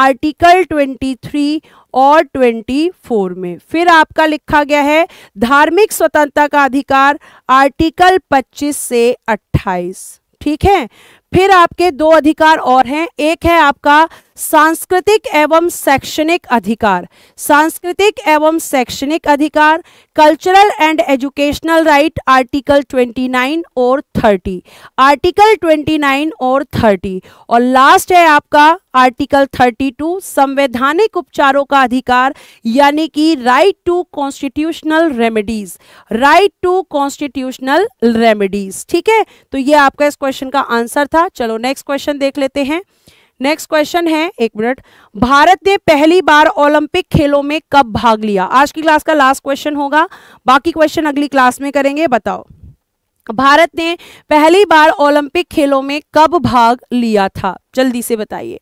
आर्टिकल 23 और 24 में फिर आपका लिखा गया है धार्मिक स्वतंत्रता का अधिकार आर्टिकल 25 से 28 ठीक है फिर आपके दो अधिकार और हैं एक है आपका सांस्कृतिक एवं शैक्षणिक अधिकार सांस्कृतिक एवं शैक्षणिक अधिकार cultural and educational right article 29 और 30 आर्टिकल 29 और 30 और लास्ट है आपका आर्टिकल 32 संवैधानिक उपचारों का अधिकार यानी कि right to constitutional remedies right to constitutional remedies ठीक है तो ये आपका इस क्वेश्चन का आंसर था चलो नेक्स्ट क्वेश्चन देख लेते हैं नेक्स्ट क्वेश्चन है एक मिनट भारत ने पहली बार ओलंपिक खेलों में कब भाग लिया आज की क्लास का लास्ट क्वेश्चन होगा बाकी क्वेश्चन अगली क्लास में करेंगे बताओ भारत ने पहली बार ओलंपिक खेलों में कब भाग लिया था जल्दी से बताइए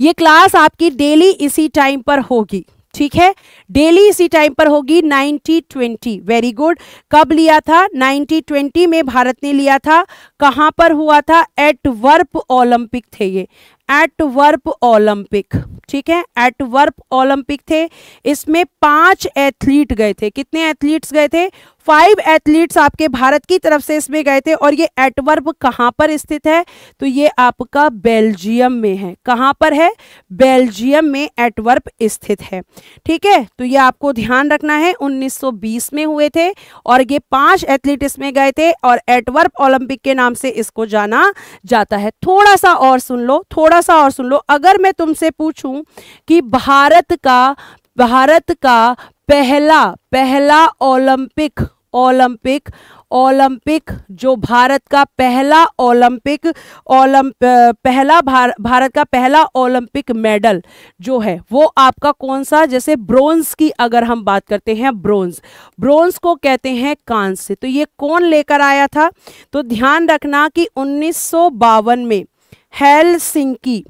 ये क्लास आपकी डेली इसी टाइम पर होगी ठीक है डेली इसी टाइम पर होगी 90 20 वेरी गुड कब लिया था 90 20 में भारत ने लिया था कहां पर हुआ था एट वर्प ओलंपिक थे ये एट वर्प ओलंपिक ठीक है एट वर्प ओलंपिक थे इसमें पांच एथलीट गए थे कितने एथलीट्स गए थे फाइव एथलीट्स आपके भारत की तरफ से इसमें गए थे और ये एटवर्ब कहाँ पर स्थित है तो ये आपका बेल्जियम में है कहाँ पर है बेल्जियम में एटवर्प स्थित है ठीक है तो ये आपको ध्यान रखना है 1920 में हुए थे और ये पांच एथलीट इसमें गए थे और एटवर्प ओलंपिक के नाम से इसको जाना जाता है थोड़ा सा और सुन लो थोड़ा सा और सुन लो अगर मैं तुमसे पूछूँ कि भारत का भारत का पहला पहला ओलंपिक ओलंपिक ओलंपिक जो भारत का पहला ओलंपिक ओलंप पहला भार, भारत का पहला ओलंपिक मेडल जो है वो आपका कौन सा जैसे ब्रोंज की अगर हम बात करते हैं ब्रोंज ब्रोंज को कहते हैं कांस्य तो ये कौन लेकर आया था तो ध्यान रखना कि उन्नीस में Helsinki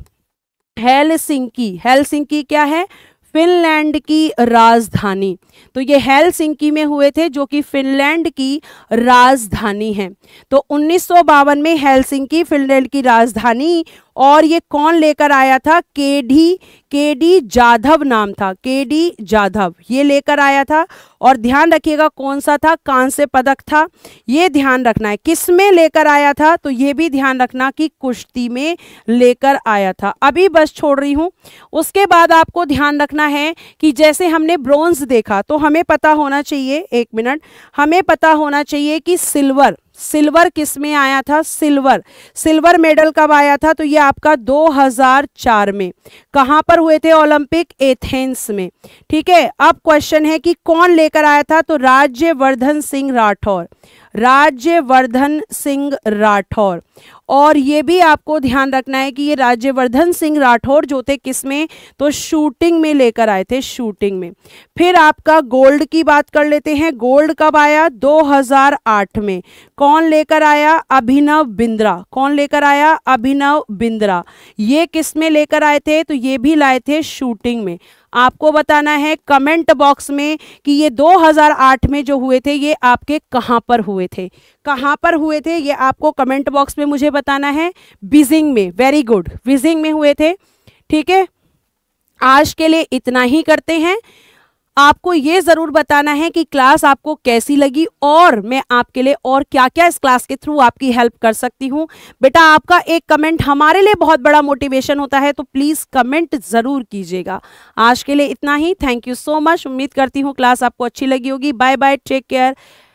Helsinki Helsinki क्या है फिनलैंड की राजधानी तो ये हेल में हुए थे जो कि फिनलैंड की राजधानी है तो उन्नीस में हेल फिनलैंड की राजधानी और ये कौन लेकर आया था के डी के डी जाधव नाम था के डी जाधव ये लेकर आया था और ध्यान रखिएगा कौन सा था कांस्य पदक था ये ध्यान रखना है किस में लेकर आया था तो ये भी ध्यान रखना कि कुश्ती में लेकर आया था अभी बस छोड़ रही हूँ उसके बाद आपको ध्यान रखना है कि जैसे हमने ब्रोंज देखा तो हमें पता होना चाहिए एक मिनट हमें पता होना चाहिए कि सिल्वर सिल्वर किस में आया था सिल्वर सिल्वर मेडल कब आया था तो ये आपका 2004 में कहाँ पर हुए थे ओलंपिक एथेंस में ठीक है अब क्वेश्चन है कि कौन लेकर आया था तो राज्यवर्धन सिंह राठौर राज्यवर्धन सिंह राठौर और ये भी आपको ध्यान रखना है कि ये राज्यवर्धन सिंह राठौर जो थे किस में तो शूटिंग में लेकर आए थे शूटिंग में फिर आपका गोल्ड की बात कर लेते हैं गोल्ड कब आया 2008 में कौन लेकर आया अभिनव बिंद्रा कौन लेकर आया अभिनव बिंद्रा ये किस में लेकर आए थे तो ये भी लाए थे शूटिंग में आपको बताना है कमेंट बॉक्स में कि ये 2008 में जो हुए थे ये आपके कहाँ पर हुए थे कहाँ पर हुए थे ये आपको कमेंट बॉक्स में मुझे बताना है बीजिंग में वेरी गुड बीजिंग में हुए थे ठीक है आज के लिए इतना ही करते हैं आपको ये ज़रूर बताना है कि क्लास आपको कैसी लगी और मैं आपके लिए और क्या क्या इस क्लास के थ्रू आपकी हेल्प कर सकती हूँ बेटा आपका एक कमेंट हमारे लिए बहुत बड़ा मोटिवेशन होता है तो प्लीज़ कमेंट ज़रूर कीजिएगा आज के लिए इतना ही थैंक यू सो मच उम्मीद करती हूँ क्लास आपको अच्छी लगी होगी बाय बाय टेक केयर